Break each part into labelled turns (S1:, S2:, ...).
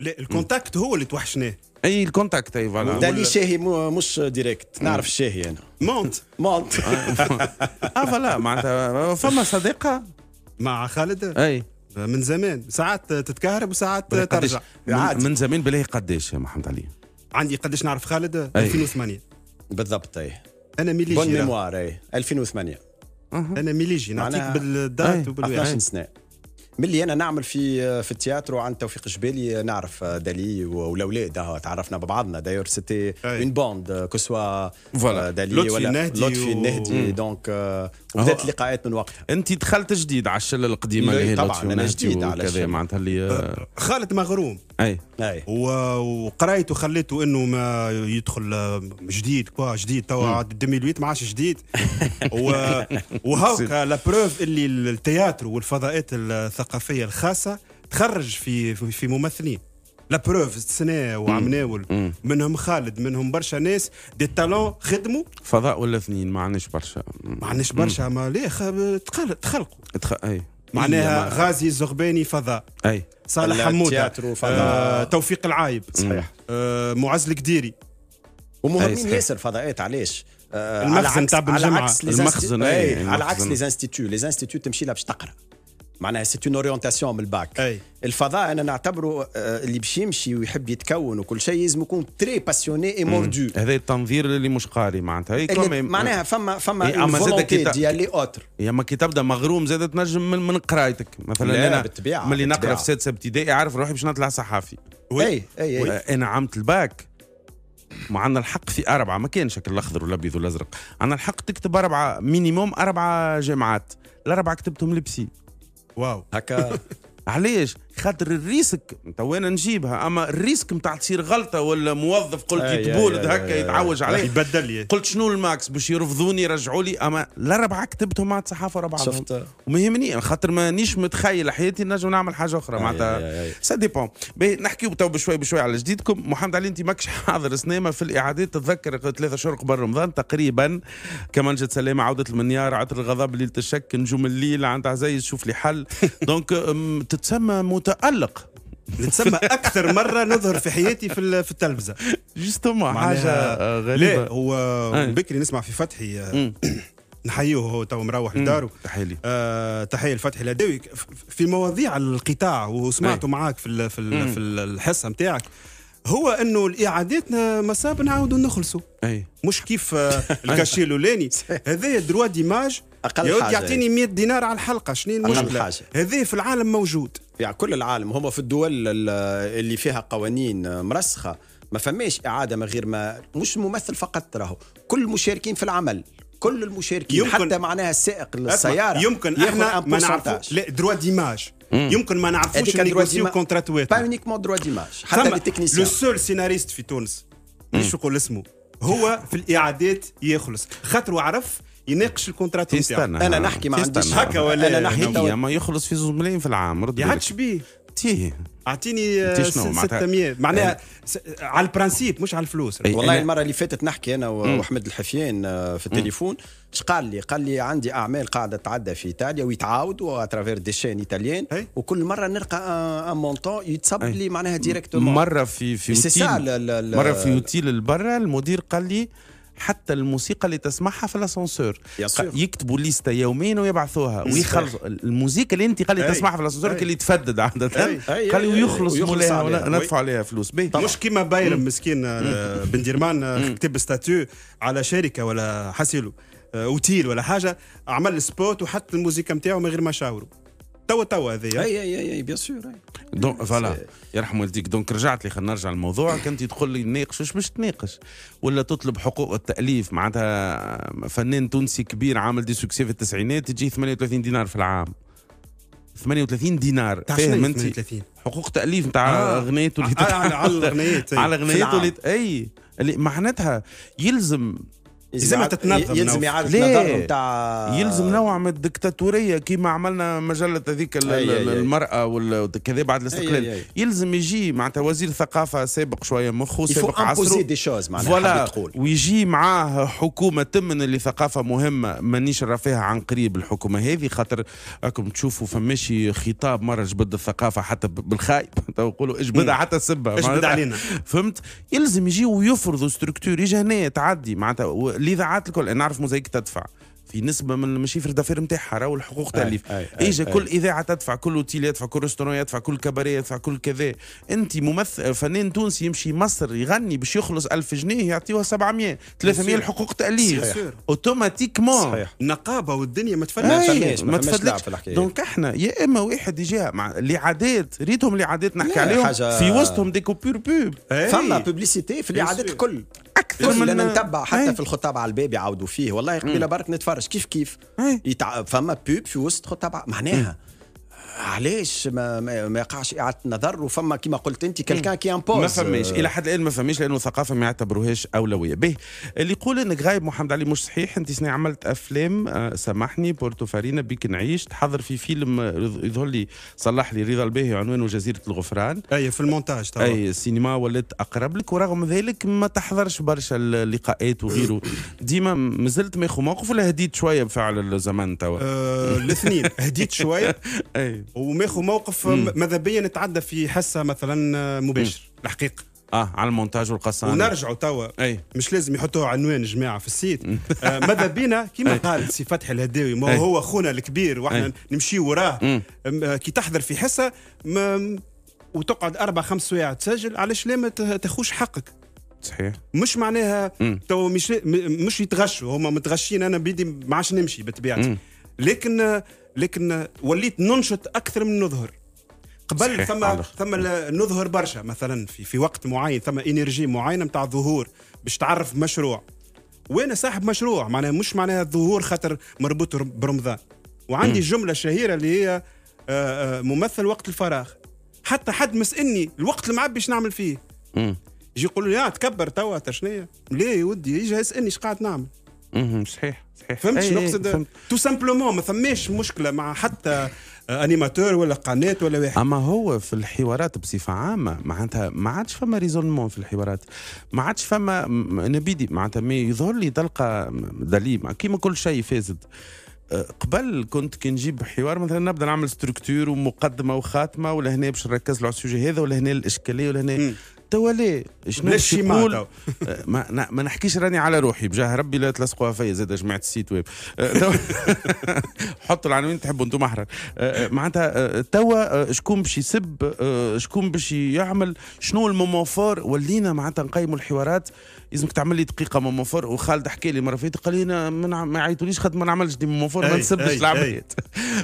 S1: لا الكونتاكت هو اللي توحشناه
S2: اي الكونتاكت اي فوالا دالي شاهي مش ديريكت نعرف الشاهي انا مونت مونت آه. اه فوالا معناتها فما صديقه مع خالد
S1: اي من زمان ساعات تتكهرب وساعات ترجع من, من زمان بالله قداش يا محمد علي عندي قداش نعرف خالد 2008 بالضبط اي انا ميليجي بون ميموار
S3: اي 2008
S1: انا ميليجي نعطيك بالدات وبالوقت 12
S3: سنه ملي انا نعمل في في التياترو عند توفيق جبالي نعرف دالي والاولاد تعرفنا ببعضنا دايور سيتي اون بوند كسوا دالي لطفي ولا النهدي
S2: لطفي النهدي مم. دونك وبدات اللقاءات من وقتها انت دخلت جديد على الشله القديمه اللي هي طبعا انا جديد على الشله معناتها اللي آه، أه، خالد مغروم اي
S1: اي وقرايته خليته انه ما يدخل آه، جديد كوا جديد توا 2008 ما عادش جديد وهاوكا لا بروف اللي التياترو والفضاءات الثقافيه الثقافيه الخاصه تخرج في في ممثلين لا بروف سنا وعمناول منهم خالد منهم برشا ناس دي تالون خدموا
S2: فضاء ولا اثنين ما عندناش برشا ما عندناش برشا
S1: ما ليه تخلقوا
S2: اي معناها
S1: غازي الزغباني فضاء
S2: اي صالح حمود آه
S1: توفيق العايب صحيح آه معز القديري ومهمين ياسر فضاءات علاش المخزن
S2: تاع بن جمعه المخزن على عكس لي
S3: انستيتو لي انستيتو تمشي لها باش تقرا معناها سيت اون اورينتاسيون من الباك أي. الفضاء انا نعتبره آه، اللي باش يمشي ويحب يتكون وكل شيء لازم يكون تري باسيوني
S2: اي موردو هذا التنظير اللي مش قاري معناتها معناها
S3: فما فما اما زاد كي اللي
S2: اوتر اما كي تبدا مغروم زاد تنجم من, من قرايتك مثلا لا انا بالطبيعه ملي نقرا في سادسه ابتدائي عارف روحي باش نطلع صحافي اي اي, أي. انا عملت الباك ما عندنا الحق في أربعة ما كانش الأخضر والأبيض والأزرق عندنا الحق تكتب أربعة مينيموم أربعة جامعات الأربعة كتبتهم لبسي واو هكا علاش خاطر الريسك تو انا نجيبها اما الريسك نتاع تصير غلطه ولا موظف قلت آه، يتبولد هكا يتعوج عليه يبدل لي قلت شنو الماكس باش يرفضوني يرجعوا لي اما الاربعه كتبتهم مع الصحافه ورا بعضهم وما يهمني خاطر مانيش متخيل حياتي نجم نعمل حاجه اخرى آه، معناتها سا ديبون نحكيو تو بشوي بشوي على جديدكم محمد علي انت ماكش حاضر سنيما في الاعادات تتذكر ثلاثة شهور قبل رمضان تقريبا كمان جت سلامه عوده المنيار عطر الغضب ليله الشك نجوم الليل عند عزيز شوف لي حل دونك تتسمى متألق اللي تسمى اكثر مره نظهر في حياتي في في التلفزه جوستومون حاجه آه، غريبه لا هو
S1: آه. بكري نسمع في فتحي آه، نحييه هو تو مروح لداره تحيه آه تحيه لفتحي الهداوي في مواضيع القطاع وسمعته معاك في في, في الحصه نتاعك هو انه الاعادات مصاب نعاودوا نخلصوا اي مش كيف الكاشي الاولاني هذايا دروا ديماج اقل يعود حاجه يعطيني 100 دينار على الحلقه شنو المشكله هذا في العالم موجود
S3: يعني كل العالم هما في الدول اللي فيها قوانين مرسخه ما فماش اعاده من غير ما مش ممثل فقط راهو كل المشاركين في العمل كل المشاركين يمكن حتى معناها السائق للسياره يمكن احنا ما نعرفوش لا دروا ديماج
S1: يمكن ما نعرفوش نيغوسيو
S3: كونترا تواتر با اونيكمون دروا ديماج حتى لي تكنيسيان لو سول
S1: سيناريست في تونس ايش نقول اسمه هو في الاعادات يخلص خاطر عرف يناقش الكونترات نتاعو انا نحكي ما عنديش هكا ولا انا نحكي ما
S2: يخلص في زوج ملايين في العام رد بالك بيه اعطيه اعطيني 600 آه، معناها
S1: على البرانسيب مش على الفلوس والله المره اللي فاتت نحكي انا واحمد
S3: الحفيان آه، في التليفون اش قال لي؟ قال لي عندي اعمال قاعده تعدى في ايطاليا ويتعاودوا اترافير دي شين ايطاليان وكل مره نلقى ان مونتون يتصب لي معناها ديريكتومون مره في في اوتيل مره في
S2: اوتيل البرا المدير قال لي حتى الموسيقى اللي تسمعها في الاسانسور يكتبوا ليستا يومين ويبعثوها ويخلصوا الموسيقى اللي انت قال لي تسمعها في الاسانسور اللي تفدد عاده قال لي ويخلص مولاها ندفع عليها فلوس مش كيما بايرم
S1: مسكين آه، بن ديرمان آه، كتب ستاتيو على شركه ولا حسيله اوتيل آه، ولا حاجه عمل سبوت وحط الموسيقى نتاعو من غير ما شاوروا توا توا هذايا اي اي اي بيان سور
S2: دونك فوالا يرحم والديك دونك رجعت لي خلينا نرجع للموضوع كنت تدخل لي ناقش واش باش تناقش ولا تطلب حقوق التاليف معناتها فنان تونسي كبير عامل دي سوكسي في التسعينات تجي 38 دينار في العام 38 دينار فاهم انت 38 حقوق تاليف نتاع اغنيته اغنيات آه،, آه. على الاغنيات طيب. على الاغنيات نعم. اي اللي معناتها يلزم يلزم تتنظم يلزم يعرف نتاع يلزم نوع من الدكتاتوريه كيما عملنا مجله هذيك المراه وكذا بعد الاستقلال يلزم يجي معناتها وزير ثقافه سابق شويه مخه سابق عصره دي شوز ويجي معاه حكومه تمن اللي ثقافه مهمه مانيش فيها عن قريب الحكومه هذه خاطر راكم تشوفوا فماشي خطاب مره جبد الثقافه حتى بالخايب يقولوا اجبدها حتى سبها اجبد علينا فهمت يلزم يجي ويفرضوا ستركتور يجي هنا تعدي معناتها الاذاعات الكل انا نعرف موزايك تدفع في نسبه من في دافير نتاعها راهو الحقوق تاليف اجا كل اذاعه تدفع كل اوتيل يدفع كل ريستورون يدفع كل كباريه يدفع كل كذا انت ممثل فنان تونسي يمشي مصر يغني باش يخلص 1000 جنيه يعطيوه 700 300 الحقوق تاليف اوتوماتيكمون نقابه والدنيا ما تفلتش ما تفلتش دونك احنا يا اما واحد يجيها مع العادات ريتهم عادات نحكي عليهم في وسطهم دي كوبور بوب فما بوبليسيتي إيه. في الاعادات الكل
S1: اكثر من نتبع
S2: حتى إيه. في الخطاب على الباب يعاودوا فيه والله
S3: قبيله برك نتفرج كيف كيف إيه. فما بوب في وسط خطاب معناها إيه. علاش ما, ما يقعش اعاده نظر وفما كما قلت انت كلكان كي امبوز ما فماش الى حد
S2: الان ما فماش لانه الثقافه ما يعتبروهاش اولويه به اللي يقول انك غايب محمد علي مش صحيح انت سنة عملت افلام آه، سامحني بورتو فارينا بيك نعيش تحضر في فيلم آه، يظهر لي صلح لي رضا الباهي عنوانه جزيره الغفران اي في المونتاج طبعا اي السينما ولات اقرب لك ورغم ذلك ما تحضرش برشا اللقاءات وغيره ديما مازلت ماخو موقف ولا هديت شويه بفعل الزمن توا؟ آه، الاثنين هديت شويه اي
S1: وماخذ موقف ماذا بيا نتعدى في حصه مثلا آه، مباشر الحقيقه اه على المونتاج والقصه ونرجعوا توا مش لازم يحطوا عنوان جماعه في السيت آه ماذا بينا كما قال سي فتحي الهداوي ما هو خونا الكبير واحنا نمشي وراه آه، كي تحضر في حصه وتقعد اربع خمس سوايع تسجل علاش لا ما تاخوش حقك صحيح مش معناها تو مش مش يتغشوا هما متغشين انا بيدي ما عادش نمشي بطبيعتي لكن آه، لكن وليت ننشط اكثر من نظهر قبل ثم ثم نظهر برشا مثلا في في وقت معين ثم انرجي معينه نتاع الظهور باش تعرف مشروع وانا صاحب مشروع معناها مش معناها الظهور خاطر مربوط برمضان وعندي م. جمله شهيره اللي هي آه، آه، ممثل وقت الفراغ حتى حد مسألني الوقت المعبي باش نعمل فيه م. يجي يقول لي يا آه، تكبر توا شنيا ليه يا ودي يجي يسالني ايش قاعد نعمل
S2: اها صحيح
S1: إيه، إيه، فهمت شنو نقصد تو سامبلومون ما ثماش مشكله مع حتى انيماتور ولا
S2: قناه ولا واحد اما هو في الحوارات بصفه عامه معناتها ما عادش فما ريزونمون في الحوارات ما عادش فما نبيدي معناتها ما يظهر لي تلقى دليل كيما كل شيء فاسد أه، قبل كنت كي نجيب حوار مثلا نبدا نعمل ستركتور ومقدمه وخاتمه ولا هنا باش نركز على السوجي هذا ولا هنا الاشكاليه ولا هنا توا ليه شنو باش يقول أه، ما, ما نحكيش راني على روحي بجاه ربي لا تلصقوها فيا زاد جماعه السيت ويب أه، حطوا العناوين تحبوا انتم احرار أه، معناتها توا شكون باش يسب شكون باش يعمل شنو المومون فور ولينا معناتها نقيموا الحوارات لازمك تعمل لي دقيقه مومون فور وخالد حكى لي مره فاتت قال لي انا ما عيطوليش خاطر ما نعملش دي مومون فور ما نسبش العباد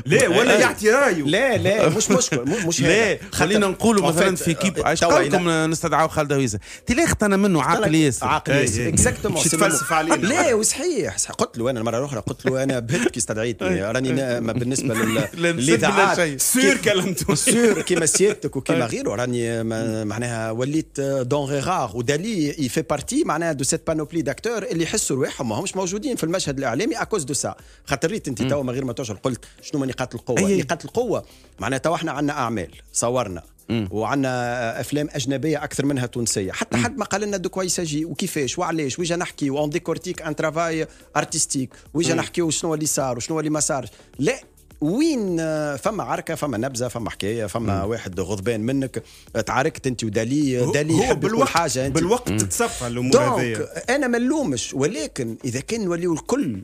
S1: لا ولا يعطي
S2: رايه لا لا مش مشكل مش لا خلينا نقولوا مثلا في كيب عايش نستدعي وضعه خالد ويزا تلاقي انا منه عاقل ياسر عاقل ياسر إيه، إيه. اكزاكتومون تفلسف علينا لا
S3: وصحيح قلت له انا المره الاخرى قلت له انا بهت كي استدعيتني راني بالنسبه للاذاعات سير كلمته سير كيما سيادتك وكيما غيره راني معناها وليت دون غيغار ودالي يفي بارتي معناها دو سيت بانوبلي داكتور اللي يحسوا رواحهم ماهمش موجودين في المشهد الاعلامي اكوز دو سا خاطر ريت انت تو من غير ما تشعر قلت شنو ما نقاط القوه نقاط القوه معناها تو احنا عندنا اعمال صورنا وعندنا افلام اجنبيه اكثر منها تونسيه حتى حد ما قال لنا دو كوا يساجي وكيفاش وعلاش ويجا نحكي اون ديكورتيك ان ترافاي ارتستيك ويجا نحكي شنو اللي صار وشنو اللي ما صارش لا وين فما عركه فما نبزه فما حكايه فما مم. واحد غضبان منك تعاركت انت ودالي دالي هو بالوقت حاجه انت بالوقت تتصفى الامور هذيا انا ما نلومش ولكن اذا كان نوليو الكل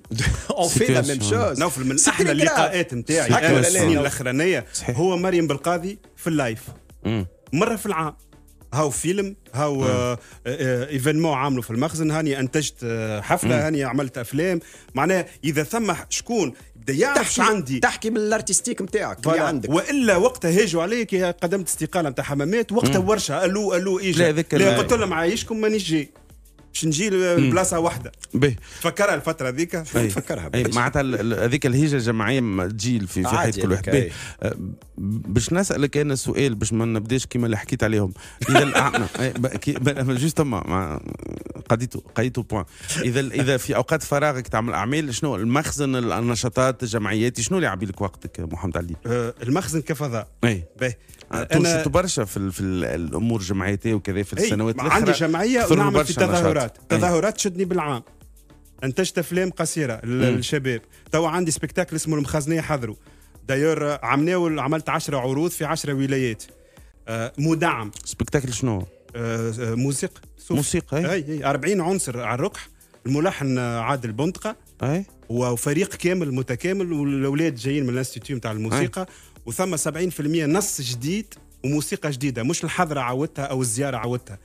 S1: اون في لا ميم شوز نوفل من احلى اللقاءات نتاعي السنين الاخرانيه هو مريم بالقاضي في اللايف مره في العام هاو فيلم هاو آه،, آه آه ايفينمون عامله في المخزن هاني انتجت آه حفله هاني عملت افلام معناه اذا ثم شكون بدا يعرف عندي تحكي من الارتستيك نتاعك اللي عندك والا وقتها هاجوا عليك قدمت استقاله نتاع حمامات وقتها ورشه الو الو ايجا لا, لا قلت لهم عايشكم مانيش جاي باش نجي لبلاصه واحده به تفكرها الفتره هذيك تفكرها
S2: معناتها هذيك الهجره الجماعيه تجيل في في حياه كل واحد به أه، باش نسالك انا سؤال باش ما نبداش كما اللي حكيت عليهم اذا جوست ما قضيتو قضيتو بوان اذا اذا في اوقات فراغك تعمل اعمال شنو المخزن النشاطات الجمعيات شنو اللي لك وقتك محمد علي؟
S1: أه، المخزن كفضاء
S2: اي أه، تنشط برشا في, في الامور الجمعياتيه وكذا في السنوات الاخيره عندي جمعيه ونعمل في تظاهرات تظاهرات إيه.
S1: تظاهرات تشدني بالعام انتجت افلام قصيره للشباب توا عندي سبيكتاكل اسمه المخزنيه حضروا دايور عملناه عملت 10 عروض في 10 ولايات آه، مدعم سبيكتاكل شنو؟ آه، آه، موسيقى موسيقى إيه. اي اي, 40 عنصر على الركح الملحن عادل بندقه اي وفريق كامل متكامل والاولاد جايين من الانستيتيو نتاع الموسيقى إيه. وثم 70% نص جديد وموسيقى جديده مش الحضره عودتها او الزياره عودتها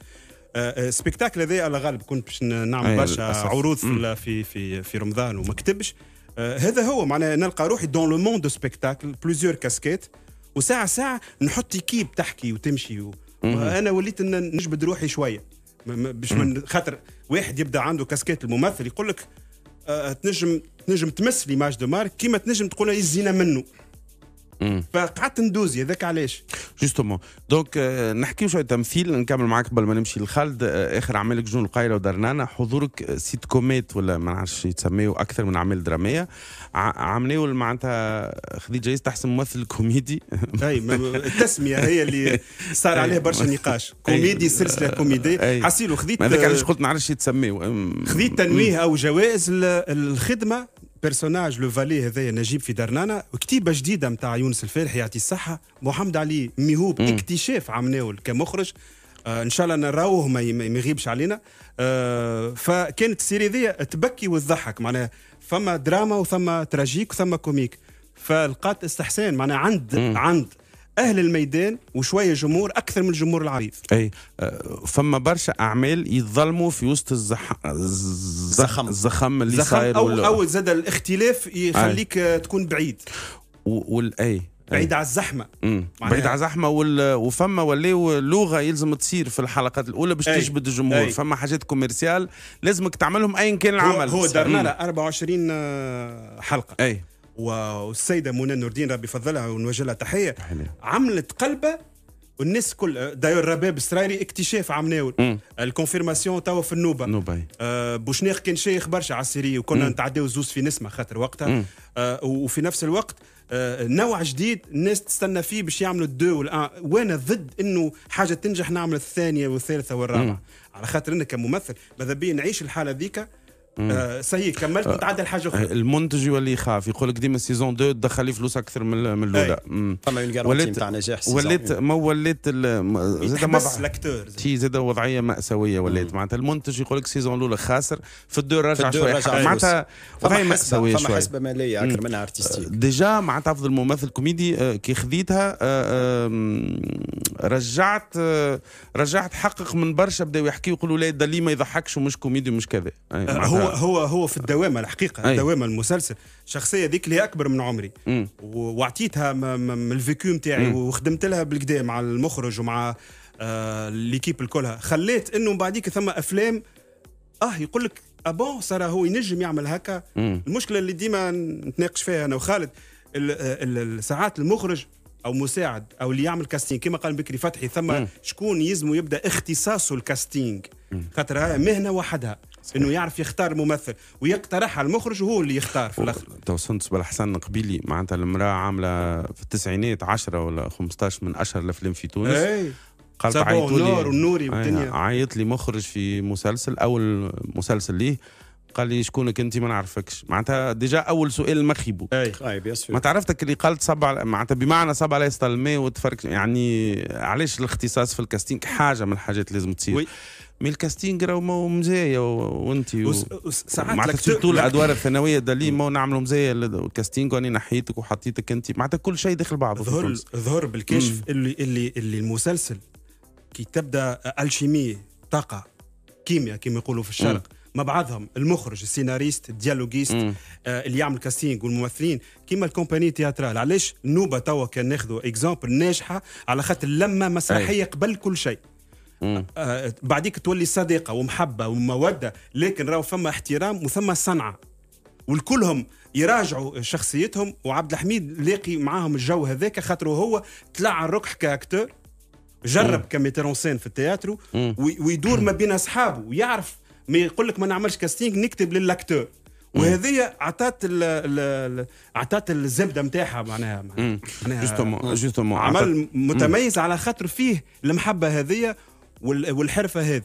S1: آه، آه، سبيكتاكل هذايا على غالب كنت باش نعمل برشا عروض في, في في في رمضان وما كتبش آه، هذا هو معناها نلقى روحي دون لو موند سبيكتاكل بليزيور كاسكيت وساعه ساعه نحط كيب تحكي وتمشي و... انا وليت نجبد روحي شويه باش من خاطر واحد يبدا عنده كاسكيت الممثل يقول لك تنجم
S2: تنجم تمس ماج دو مارك كيما تنجم تقول الزينه منه فقعدت ندوزي هذاك علاش جوستومون دونك نحكي شويه تمثيل نكمل معاك قبل ما نمشي لخالد آه، اخر اعمالك جون القايله ودرنانه حضورك سيت آه، كوميت ولا ما نعرفش يتسميه اكثر من اعمال دراميه ولا معناتها خذيت جايز تحسن ممثل كوميدي اي التسميه هي اللي صار عليها برشا نقاش كوميدي سلسله كوميدي حسيلو خذيت هذاك علاش قلت ما نعرفش يتسميه خذيت تنويه
S1: او جوائز الخدمه البيرسوناج لو فالي هذايا نجيب في درنانا كتيبه جديده نتاع يونس الفالح يعطي الصحه محمد علي ميهوب اكتشاف عمناول كمخرج آه ان شاء الله نراوه ما يغيبش علينا آه فكانت السيري ذي تبكي وتضحك معناها فما دراما وثما تراجيك وثما كوميك فلقات استحسان معناها عند مم. عند
S2: اهل الميدان وشويه جمهور اكثر من الجمهور العريض اي آه، فما برشا اعمال يتظلموا في وسط الزح... الزخم الزخم اللي صاير او او
S1: زاد الاختلاف يخليك أي. آه، تكون بعيد
S2: و... والاي بعيد على الزحمه بعيد على الزحمه وال... وفما ولاو لغه يلزم تصير في الحلقات الاولى باش تجبد الجمهور فما حاجات كوميرسيال لازمك تعملهم ايا كان العمل هو, هو دارنا
S1: 24 آه، حلقه اي والسيده منى نور الدين ربي يفضلها ونوجه لها تحيه عملت قلبه والناس كل داير رباب اسرائيلي اكتشاف عم ناول الكونفيرماسيون توا في النوبه نوبه آه بوشنيخ كان شيخ برشا على السيري وكنا نتعداو زوز في نسمه خاطر وقتها آه وفي نفس الوقت آه نوع جديد الناس تستنى فيه باش يعملوا الدو والان وانا ضد انه حاجه تنجح نعمل الثانيه والثالثه والرابعه على خاطر انك كممثل ماذا بيا نعيش الحاله ذيك آه سهي كملت وتعدى آه، لحاجه اخرى
S2: المنتج يولي يخاف يقول لك ديما سيزون 2 تدخل لي فلوس اكثر من من الاولى فما اون جارونتي نتاع نجاح ولات ما ولات زاد ما تي زاد وضعيه ماساويه ولات معناتها المنتج يقول لك سيزون الاولى خاسر في الدور رجع شويه معناتها وضعيه ماساويه شويه فما حسبه ماليه اكثر منها ارتستيك آه، ديجا معناتها افضل ممثل كوميدي آه، كي خذيتها رجعت رجعت حقق من برشا بداو يحكيوا يقولوا لا ده ما يضحكش ومش كوميدي ومش كذا هو هو هو هو في
S1: الدوامه الحقيقه أي. الدوامه المسلسل الشخصيه ذيك اللي اكبر من عمري واعطيتها من الفيكيو نتاعي وخدمت لها بالكدا مع المخرج ومع آه ليكيب الكلها خليت انه بعديك ثم افلام اه يقول لك ابون ah صار هو ينجم يعمل هكا المشكله اللي ديما نتناقش فيها انا وخالد ساعات المخرج او مساعد او اللي يعمل كاستينج كما قال بكري فتحي ثم مم. شكون يزمو يبدا اختصاصه الكاستينج خاطر مهنه وحدها انه يعرف يختار ممثل ويقترحها المخرج وهو اللي يختار
S2: في الاخر تو سندس بالحسن قبيلي معناتها المراه عامله في التسعينات 10 ولا 15 من اشهر الافلام في تونس أي. قالت عيط لي والنوري أيوة. والدنيا عيط لي مخرج في مسلسل اول مسلسل ليه قال لي شكونك انت ما نعرفكش معناتها ديجا اول سؤال مخيبو اي طيب، اي ما تعرفتك اللي قالت صب على معناتها بمعنى صب علي الماء وتفرك يعني علاش الاختصاص في الكاستينج حاجه من الحاجات لازم تصير وي. مي الكاستينغ راهو مو مزايا وانت و...
S1: ساعات معناتها سيرتو الادوار
S2: الثانويه دليل مو نعملوا مزايا الكاستينغ واني نحيتك وحطيتك انت معناتها كل شيء داخل بعضه ظهر
S1: ظهر بالكشف اللي اللي اللي المسلسل كي تبدا الشيميه طاقه كيمياء كما يقولوا في الشرق مع بعضهم المخرج السيناريست الديالوجيست آه اللي يعمل كاستينغ والممثلين كيما الكومباني تياترال علاش نوبه توا كان ناخذوا اكزامبل ناجحه على خاطر لما مسرحيه أي. قبل كل شيء آه بعديك تولي صديقه ومحبه وموده لكن راهو فما احترام وثم صنعه والكلهم يراجعوا شخصيتهم وعبد الحميد لاقي معاهم الجو هذاك خاطر هو طلع الركح كاكتور جرب كميتير سين في التياترو ويدور ما بين اصحابه ويعرف ما يقول لك ما نعملش كاستينج نكتب للاكتور وهذه عطات الـ عطات الزبده نتاعها معناها
S2: معناها جوستومون عمل متميز
S1: على خاطر فيه المحبه هذه والحرفه هذه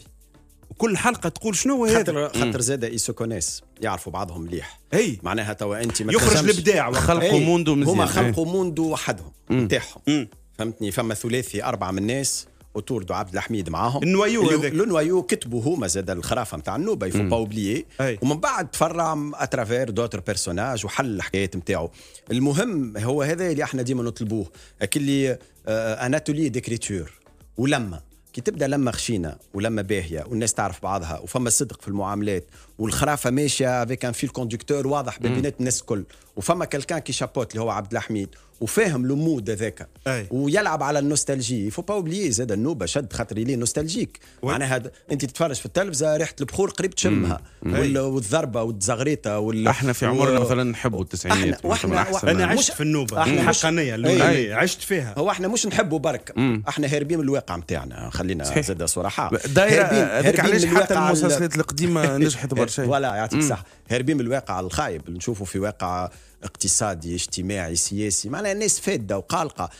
S1: وكل حلقه تقول شنو هذا خاطر خاطر زاد كونيس
S3: يعرفوا بعضهم مليح اي معناها توا انت ما يخرج الابداع خلقوا موندو مزيان هما خلقوا موندو وحدهم نتاعهم فهمتني فما ثلاثي اربعه من الناس اوتور دو عبد الحميد معاهم النوايو هذاك النوايو كتبوا هما زاد الخرافه نتاع النوبه يفو با اوبليي ومن بعد تفرع اترافير دوتر بيرسوناج وحل الحكايات نتاعو المهم هو هذا اللي احنا ديما نطلبوه اكلي اناتولي ديكريتور ولما كي تبدا لما خشينه ولما باهيه والناس تعرف بعضها وفما صدق في المعاملات والخرافه ماشيه افيك ان فيل كوندكتور واضح بين بينات الناس الكل وفما كلكان كي شابوت اللي هو عبد الحميد وفاهم المود هذاك ويلعب على النوستالجي فو با اوبليي زاد النوبه شد خاطر لي نوستالجيك معناها هاد... انت تتفرج في التلفزه ريحه البخور قريب تشمها وال... والضربه والزغريطه وال... احنا في عمرنا و... مثلا
S2: نحبوا التسعينات احنا واحنا احنا انا عشت في
S3: النوبه احنا الحقانيه عشت فيها هو احنا مش نحبوا برك احنا هاربين من الواقع نتاعنا خلينا زاد صراحه هاربين هذيك علاش حتى المسلسلات القديمه نجحت برشا ولا يعطيك الصحه هاربين من الواقع الخايب نشوفوا في واقع اقتصادي اجتماعي سياسي معناها الناس فاده وقالقه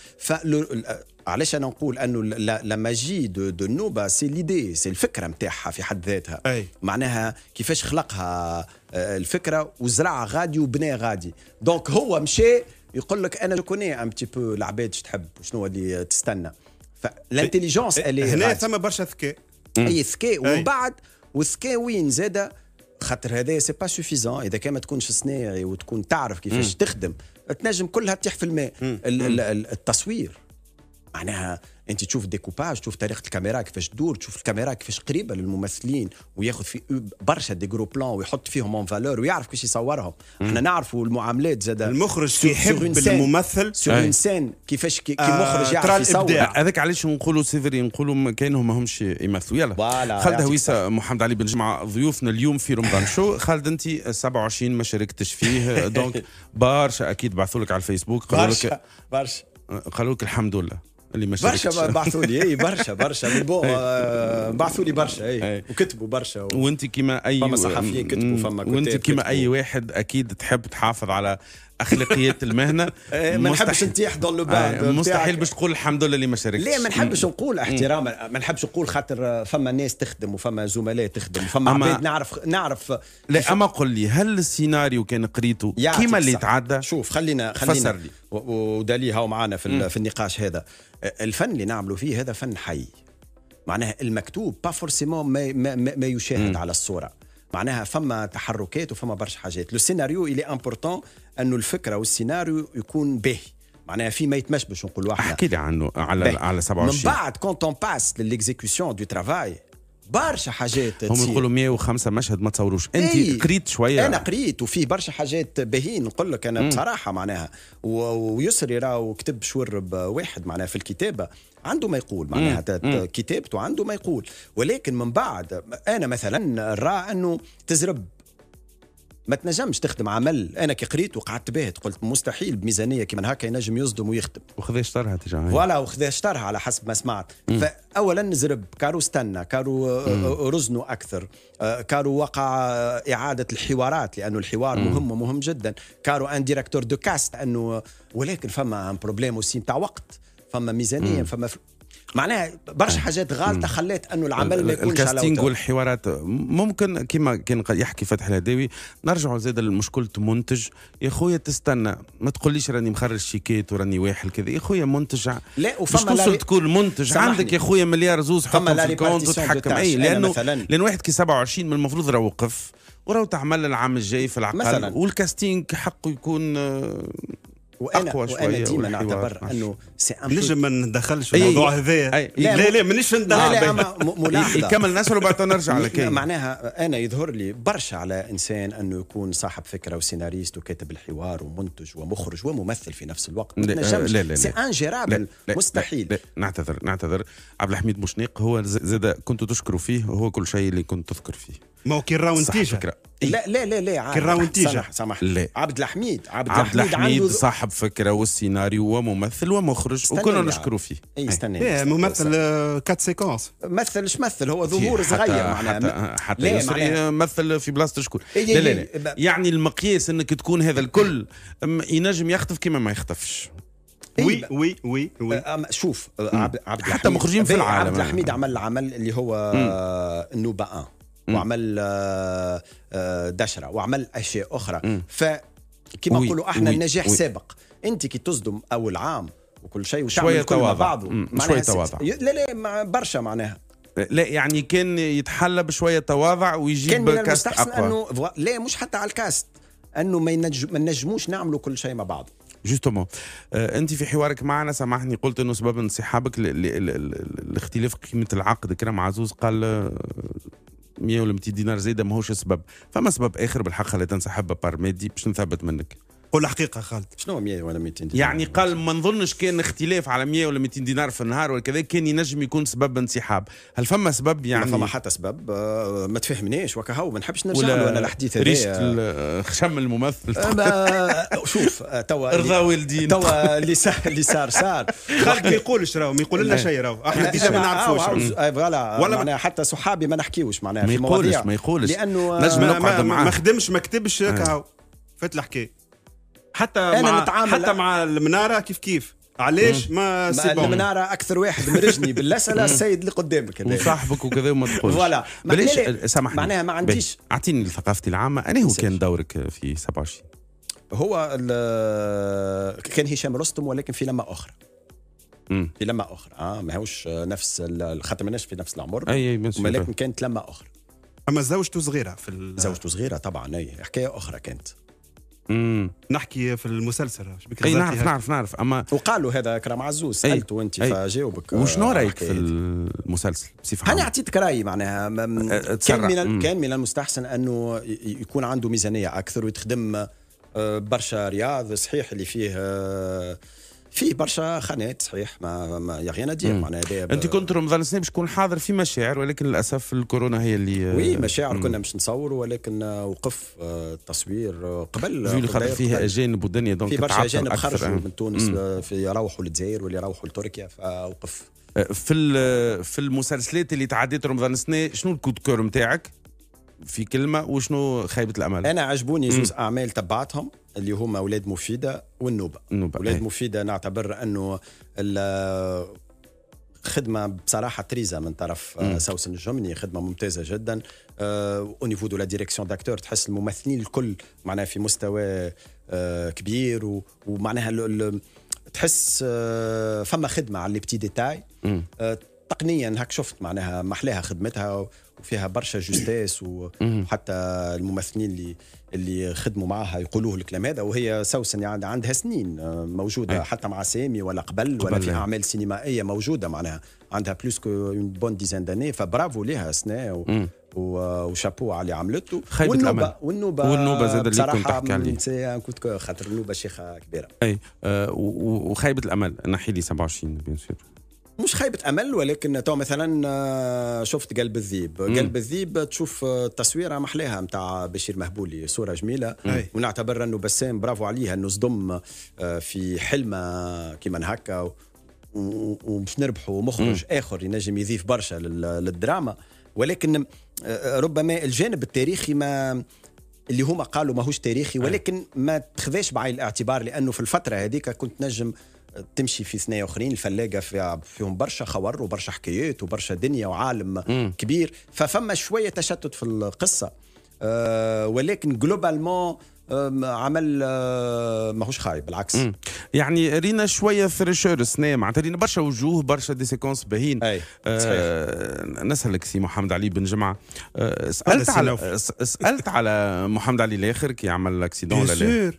S3: علاش انا نقول انه لا ماجي دو, دو النوبه سي ليدي سي الفكره نتاعها في حد ذاتها أي. معناها كيفاش خلقها آه، الفكره وزرع غادي وبنى غادي دونك هو مشى يقول لك انا كوني ان تي بو العباد تحب شنو اللي تستنى فالانتيليجونس اللي إيه، هنا ثم برشا ذكاء اي ذكاء ومن بعد وذكاء وين زاده خاطر هذايا سي با سوفيزون اذا كان ما تكونش صناعي وتكون تعرف كيفاش تخدم تنجم كلها تطيح في الماء التصوير معناها انت تشوف ديكوباج تشوف طريقه الكاميرا كيفاش تدور تشوف الكاميرا كيفاش قريبه للممثلين وياخذ في برشا دي جرو بلان ويحط فيهم اون فالور ويعرف كيفاش يصورهم احنا نعرفوا المعاملات زاد المخرج يحب الممثل سور اون سين كيفاش كي آه، مخرج يعرف يصور
S2: هذاك علاش نقولوا سيفري نقولوا كانهم ماهمش يمثلوا يلا خالد هويسه محمد علي بن جمعه ضيوفنا اليوم في رمضان شو خالد انت 27 ما شاركتش فيه دونك برشا اكيد بعثوا لك على الفيسبوك قالوا لك برشا قالوا لك الحمد لله اللي ما برشا بعثوا لي اي برشا برشا من بو
S3: آه، بعثوا لي برشا اي وكتبوا برشا وانت كيما اي فما صحفيين كتبوا فما وانت كيما
S2: اي واحد اكيد تحب تحافظ على اخلاقيات المهنه إيه، ما نحبش نتيح دون لو آه مستحيل باش تقول الحمد لله اللي ما شاركتش لا ما نحبش نقول احتراما ما نحبش نقول خاطر فما ناس تخدم وفما
S3: زملاء تخدم وفما عباد نعرف نعرف لا اما قل لي هل السيناريو كان قريته كيما اللي تعدى شوف خلينا خلينا فسر لي ودالي هاو معانا في, في النقاش هذا الفن اللي نعملوا فيه هذا فن حي معناها المكتوب با فورسيمون ما, ما, ما, يشاهد مم. على الصوره معناها فما تحركات وفما برشا حاجات لو سيناريو الي امبورطون انه الفكره والسيناريو يكون باهي معناها في ما يتمشبش باش واحد احنا احكي لي
S2: عنه على بيه. على 27 من
S3: بعد كونت اون باس للاكزيكسيون دو ترافاي برشا
S2: حاجات هم يقولوا 105 مشهد ما تصوروش انت ايه قريت شويه انا
S3: قريت وفي برشا حاجات باهين نقول لك انا مم. بصراحه معناها ويسري راهو كتب شورب واحد معناها في الكتابه عنده ما يقول معناها كتابته عنده ما يقول ولكن من بعد انا مثلا راه انه تزرب ما تنجمش تخدم عمل انا كي قريت وقعدت به قلت مستحيل بميزانيه كيما هكا ينجم يصدم ويخدم وخذا شطرها تجاه فوالا وخذا شطرها على حسب ما سمعت مم. فاولا زرب كارو استنى كارو آه، آه، آه، رزنوا اكثر كارو وقع اعاده الحوارات لانه الحوار مم. مهم ومهم جدا كارو ان ديريكتور دو كاست انه ولكن فما ان بروبليم اوسي نتاع وقت فما ميزانيه فما معناها برشا أه. حاجات غالطه خلات انه العمل ما يكونش على الكاستينج
S2: والحوارات ممكن كما كان يحكي فتح الهداوي نرجعوا زاد لمشكله منتج يا خويا تستنى ما تقوليش راني مخرج شيكات وراني واحد كذا يا خويا منتج لا وفما توصل تكون منتج عندك يا خويا مليار زوز حطهم في الكونت وتحكم اي لانه يعني لان واحد كي 27 من المفروض راه وقف وراه تعمل العام الجاي في العقل مثلا والكاستينج حقه يكون آه، وانا اقوى شويه وانا ديما نعتبر انه سي نجم ما ندخلش في الموضوع إيه. هذا إيه. لا لا, مانيش ندخل لا, لا يكمل نسأل وبعدها نرجع
S1: لك
S3: معناها انا يظهر لي برشا على انسان انه يكون صاحب فكره وسيناريست وكاتب الحوار ومنتج ومخرج وممثل في نفس الوقت لا آه، لا لا, سي انجيرابل
S2: مستحيل نعتذر نعتذر عبد الحميد مشنيق هو زاد كنت تشكر فيه وهو كل شيء اللي كنت تذكر فيه ما هو كي راهو نتيجه فكرة. لا إيه. لا
S3: لا لا كي راهو نتيجه سامح لا. عبد الحميد
S2: عبد, عبد الحميد, الحميد عنده... صاحب فكره والسيناريو وممثل ومخرج وكنا نشكروا فيه اي إيه. استنى إيه، ممثل
S3: آه، كات سيكونس مثل اش مثل هو ظهور صغير معناها
S2: حتى, حتى يسري مثل في بلاصه شكون لا لا لا يعني المقياس انك تكون هذا الكل ينجم يخطف كما ما يخطفش وي وي وي وي
S3: شوف عبد الحميد حتى مخرجين في العالم عبد الحميد عمل العمل اللي هو نوبه 1 وعمل آه، آه، دشره وعمل اشياء اخرى فكما نقولوا احنا وي. النجاح وي. سابق انت كي تصدم اول عام وكل شيء وشويه تواضع بعضه شويه تواضع لا لا مع برشا معناها
S2: لا يعني كان يتحلى بشويه تواضع ويجيب كان من كاست اقوى انه لا مش حتى على الكاست انه ما ينج... ما نجموش نعملوا كل شيء مع بعض جوستومون آه، انت في حوارك معنا سامحني قلت انه سبب انسحابك لاختلاف قيمه العقد كرم عزوز قال 100 ولا 200 دينار زايده ماهوش سبب فما سبب اخر بالحق خليتها نسحبها بار مادي باش نثبت منك قول الحقيقه خالد شنو 100 ولا 200 دينار يعني قال ما نظنش كان اختلاف على 100 ولا 200 دينار في النهار ولا كذا كان ينجم يكون سبب انسحاب هل فما سبب يعني ما فما
S3: حتى سبب آه، ما تفهمنيش هو ما نحبش نرجع ولا انا الحديث هذا ريشه آه، خشم الممثل
S1: آه، شوف توا رضا والدين توا اللي اللي صار صار خالد ما يقولش راهو ما يقول لنا شيء راهو احنا ديجا ما نعرفوش فوالا ولا
S3: حتى صحابي ما نحكيوش
S1: معناها ما يقولش ما يقولش لانه نجم نقعد معاه ما خدمش ما كتبش كهو فات الحكايه حتى أنا مع نتعامل حتى مع المناره كيف كيف علاش ما سيبون بون المناره اكثر
S2: واحد مرجني بالاسئله السيد اللي قدامك وصاحبك وكذا وما تقولش فوالا بلاش آه، سامحني معناها ما عنديش اعطيني الثقافه العامه انا هو كان دورك في 27
S3: هو كان هشام رستم ولكن في لمه اخرى في لمه اخرى اه ماهوش نفس خاطر ماناش في نفس العمر اي ولكن كانت لمه اخرى
S1: اما زوجته صغيره في زوجته صغيره طبعا اي حكايه اخرى كانت مم. نحكي في المسلسل
S3: اي نعرف نعرف نعرف اما وقالوا هذا كرام عزوز سالته انت فجاوبك وشنو آه، رايك في
S2: المسلسل بصفه انا
S3: اعطيتك رايي معناها أه، أه، كان من كان من المستحسن انه يكون عنده ميزانيه اكثر ويتخدم برشا رياض صحيح اللي فيه في برشا خانات صحيح ما, ما يا غيان دي معناها انت
S2: كنت رمضان السنه باش تكون حاضر في مشاعر ولكن للاسف الكورونا هي اللي آه، وي مشاعر مم. كنا
S3: باش نصور ولكن آه، وقف آه، التصوير قبل اللي خاطر فيها اجانب ودنيا دونك في برشا اجانب خرجوا من تونس مم. في يروحوا للجزائر واللي يروحوا لتركيا
S2: فوقف في في المسلسلات اللي تعديت رمضان السنه شنو الكود كور نتاعك؟ في كلمه وشنو خيبه الامل؟ انا عجبوني زوز اعمال تبعتهم
S3: اللي هما اولاد مفيده والنوبه النوبه اولاد إيه. مفيده نعتبر انه خدمة بصراحة تريزة من طرف آه، ساوس الجمني خدمة ممتازة جدا او نيفو دو لا ديريكسيون داكتور تحس الممثلين الكل معناها في مستوى آه، كبير ومعناها تحس آه، فما خدمة على لي بتي ديتاي تقنيا هك شفت معناها محلاها خدمتها وفيها برشا جوستيس وحتى الممثلين اللي اللي خدموا معاها يقولوه الكلام هذا وهي سوسن يعني عندها سنين آه، موجوده أي. حتى مع سامي ولا قبل ولا في اعمال سينمائيه موجوده معناها عندها بلوس كو اون بون ديزان داني فبرافو ليها سناء وشابو على اللي عملته والنوبه والنوبه والنوبه زاد اللي كنت تحكي عليه كنت خاطر النوبه شيخه
S2: كبيره اي أه وخيبه الامل نحي لي 27 بيان سور
S3: مش خيبة أمل ولكن تو مثلا آه، شفت قلب الذيب مم. قلب الذيب تشوف آه، التصويرة محلاها نتاع بشير مهبولي صورة جميلة مم. ونعتبر أنه بسام برافو عليها أنه صدم آه، في حلمة كيما هكا ومش نربحوا مخرج آخر ينجم يضيف برشا للدراما ولكن ربما الجانب التاريخي ما اللي هما قالوا ماهوش تاريخي ولكن ما تخذاش بعين الاعتبار لانه في الفتره هذيك كنت نجم تمشي في سنه اخرين الفلاقه في فيهم برشا خور وبرشا حكايات وبرشا دنيا وعالم م. كبير ففما شويه تشتت في القصه أه ولكن جلوبالمون عمل آه، ماهوش خايب بالعكس مم.
S2: يعني رينا شويه فريشور السنه معناتها رينا برشا وجوه برشا دي سيكونس باهين أي. آه نسالك سي محمد علي بن جمعه آه سالت على سالت على محمد علي الاخر كي عمل الاكسيدون ولا لا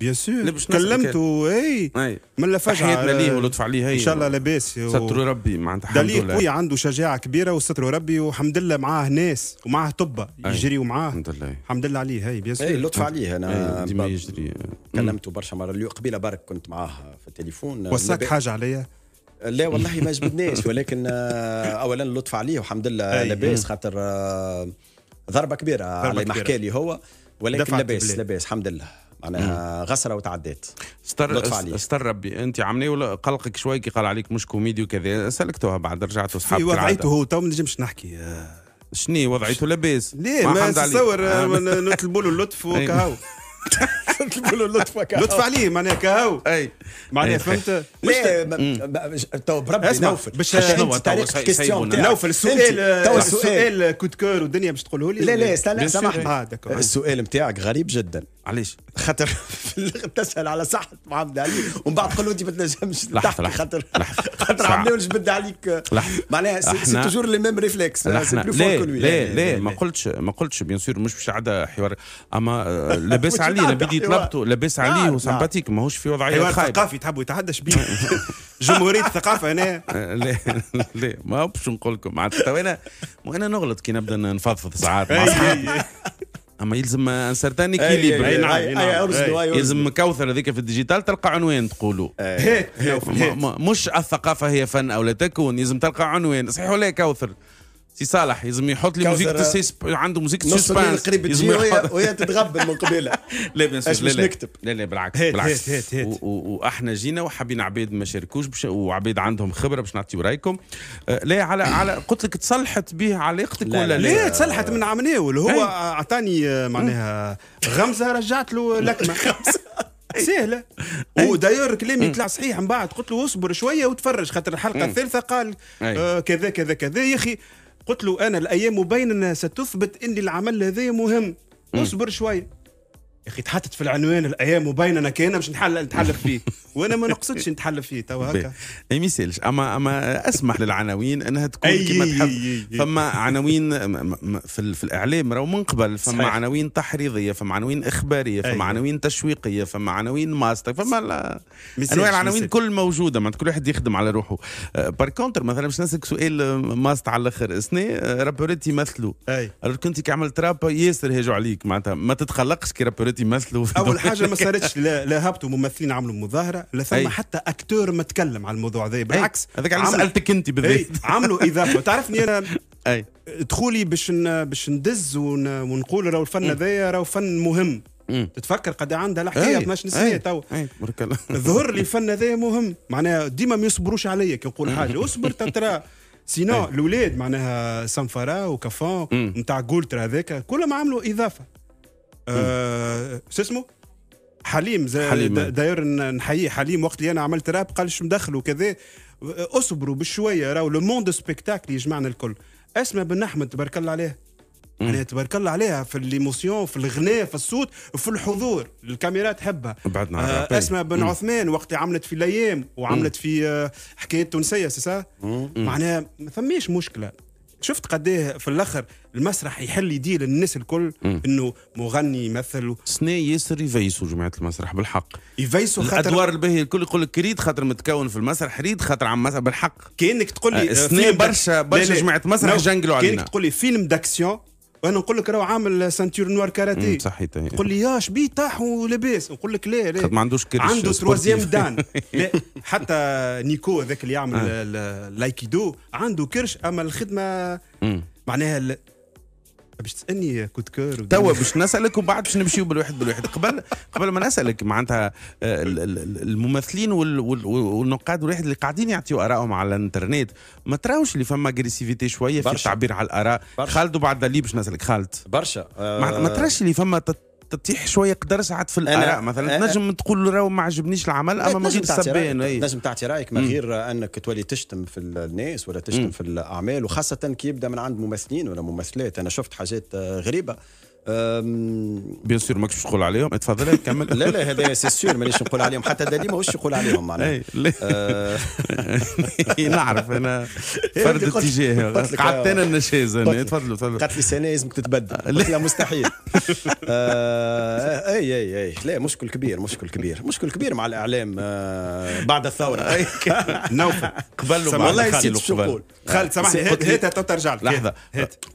S2: بيان سور كلمته اي من فجأة تحياتنا ليه ولطف عليه ان شاء الله لاباس و... ستر ربي معناتها دليل قوي
S1: عنده شجاعه كبيره وستر ربي والحمد لله معاه ناس ومعاه طبه يجريوا
S2: معاه الحمد لله
S1: الحمد لله عليه هي بيان سور لطف عليه انا أيوة، آه، ديما
S2: يجري آه.
S3: كلمته برشا مرة قبيلة برك كنت معاه في التليفون آه، وساك حاجة عليا؟ لا والله ما جبدناش ولكن اولا اللطف عليه والحمد لله لاباس خاطر ضربه كبيره على ما حكى لي هو ولكن لاباس لاباس الحمد لله معناها
S2: غسره وتعدات استر استر ربي انت عامله ولا قلقك شوي كي قال عليك مش كوميدي وكذا سلكتوها بعد رجعتوا في وضعيته هو
S1: تو ما نجمش نحكي
S2: شنو وضعيته لاباس ليه ما نتصور
S1: نطلبوا له اللطف أيوة. وكهو تقولوا لطف لطف عليه معناها كاو اي معناها فهمت مش تو بربي نوفل باش شنو نوفل السؤال تو السؤال كود كور والدنيا باش تقولوا لي لا لا سامحني
S3: السؤال نتاعك غريب جدا علاش؟ خاطر تسهل تسال على صحة محمد علي ومن بعد تقول له انت ما تنجمش تحكي خاطر خاطر عملوا جبد عليك معناها سي توجور لي ميم ريفلكس لا لا يعني، لا يعني.
S2: ما قلتش ما قلتش بيان سور مش باش عدا حوار اما آه، لاباس عليه نبيدي طلبته لاباس عليه نعم، نعم. وسمباتيك ماهوش في وضعيه أيوة، حوار
S1: ثقافي تحبوا يتحدش بيه
S2: جمهوريه الثقافه هنا لا لا ما باش نقول لكم معناتها انا وانا نغلط كي نبدا نفضفض ساعات مع اما يلزم ان سيرتان ايكيليبر اي نعم, نعم. يلزم كوثر هذيك في الديجيتال تلقى عنوان تقولوا مش الثقافه هي فن او لا تكون يلزم تلقى عنوان صحيح ولا كوثر سي صالح لازم يحط لي موزيك سيسب... عنده موزيك سسبانس قريب تجي وهي, تتغبن من قبيله لا بيان سور لا لا نكتب لا لا بالعكس هيت بالعكس هيت هيت هيت. واحنا جينا وحابين عباد ما شاركوش بش... وعباد عندهم خبره باش نعطيو رايكم أه، لا على على قلت لك تصلحت به علاقتك ولا لا, لا, لا تصلحت
S1: من عمناول هو إيه. اعطاني آه، معناها غمزه رجعت له لكمه سهله إيه. وداير كلامي إيه. طلع صحيح من بعد قلت له اصبر شويه وتفرج خاطر الحلقه الثالثه قال آه، كذا كذا كذا يا اخي قلت له انا الايام بين ستثبت ان العمل هذا مهم اصبر شويه يا اخي تحطت في العنوان الايام وبين انا كان باش نحل نتحلف فيه وانا ما نقصدش نتحلف فيه توا هكا
S2: ما يمثلش اما اما اسمح للعناوين انها تكون كما تحب فما عناوين في, في الاعلام راهو من قبل فما عناوين تحريضيه فما عناوين اخباريه فما عناوين تشويقيه فما عناوين ماستر فما لا انواع العناوين كل موجوده معناتها كل واحد يخدم على روحه بار أه، كونتر مثلا باش نسالك سؤال أه، ماست على الاخر اسني رابوريت أه، يمثلوا كنت كي عملت راب ياسر هاجوا عليك معناتها ما تتخلقش كي رابوريت صارت يمثلوا اول حاجه ما صارتش
S1: لا, لا هبطوا ممثلين عملوا مظاهره لا ثم حتى اكتور ما تكلم على الموضوع هذا بالعكس هذاك علاش سالتك انت بالذات عملوا اضافه تعرفني انا اي دخولي باش باش ندز ونقول راهو الفن هذايا راهو فن مهم تتفكر قد عندها الحكايه ماش سنه تو
S2: ظهر لي
S1: الفن هذايا مهم معناها ديما ما يصبروش عليا كي نقول حاجه اصبر ترى سينو الاولاد معناها سانفارا وكافون نتاع جولتر هذاك كلهم عملوا اضافه آه، شو اسمه حليم, حليم. آه. داير نحييه حليم وقت اللي انا عملت راب قال شو مدخله كذا آه، اصبروا بالشويه راهو لو موند سبيكتاكل يجمعنا الكل اسمع بن احمد تبارك الله عليه يعني تبارك الله عليها في الايموسيون في الغناء في الصوت في الحضور الكاميرا تحبها
S2: بعدنا آه اسمها بن مم.
S1: عثمان وقت عملت في الايام وعملت مم. في آه حكايه تونسيه سي معناها ما فماش مشكله شفت قديه في الاخر المسرح
S2: يحل يدير للناس الكل انه مغني يمثل سنة ياسر يفيسوا جماعه المسرح بالحق يفيسوا خاطر الادوار الباهيه الكل يقول لك ريد خاطر متكون في المسرح ريد خاطر عم مسرح بالحق كانك تقول لي آه، آه، سنة برشا برشا جماعه مسرح جنقلوا علينا كانك تقول لي فيلم داكسيون
S1: وانا نقول لك راهو عامل سانتور نوار كاراتيه صحيت تقول لي يا شبيه طاح ولاباس نقول لك لا لا ما عندوش كرش عنده تروازيام دان لا حتى نيكو هذاك اللي يعمل آه. لايكيدو عنده كرش اما الخدمه معناها باش تسالني كود كور توا
S2: باش نسالك وبعد باش نمشيو بالواحد بالواحد قبل قبل ما نسالك معناتها آه، الممثلين والنقاد والواحد اللي قاعدين يعطيوا ارائهم على الانترنت ما تراوش اللي فما اجريسيفيتي شويه في التعبير على الاراء خالد وبعد دليل باش نسالك خالد برشا ما تراش اللي فما تطيح شويه قدر عاد في الاراء مثلا أنا تنجم تقول راه ما عجبنيش العمل اما إيه، ما غير تسبين
S3: لازم إيه. تعطي رايك من غير انك تولي تشتم في الناس ولا تشتم في الاعمال وخاصه كي يبدا من عند ممثلين ولا ممثلات انا شفت
S2: حاجات آه، غريبه بيان سور ماكش تقول عليهم تفضل كمل لا لا هذا
S3: سي سور مانيش نقول عليهم
S2: حتى دالي ماهوش يقول عليهم معناها إيه، آه.
S3: نعرف انا فرد اتجاه قعدت انا
S2: النشاز تفضلوا تفضلوا قالت لي سنه
S3: لازمك تتبدل قلت لها مستحيل آه، اي اي اي لا مشكل كبير مشكل كبير مشكل كبير مع الاعلام آه بعد الثوره نوفل قبل والله نسيت شو نقول خالد سامحني هات آه، هات ترجع لك لحظه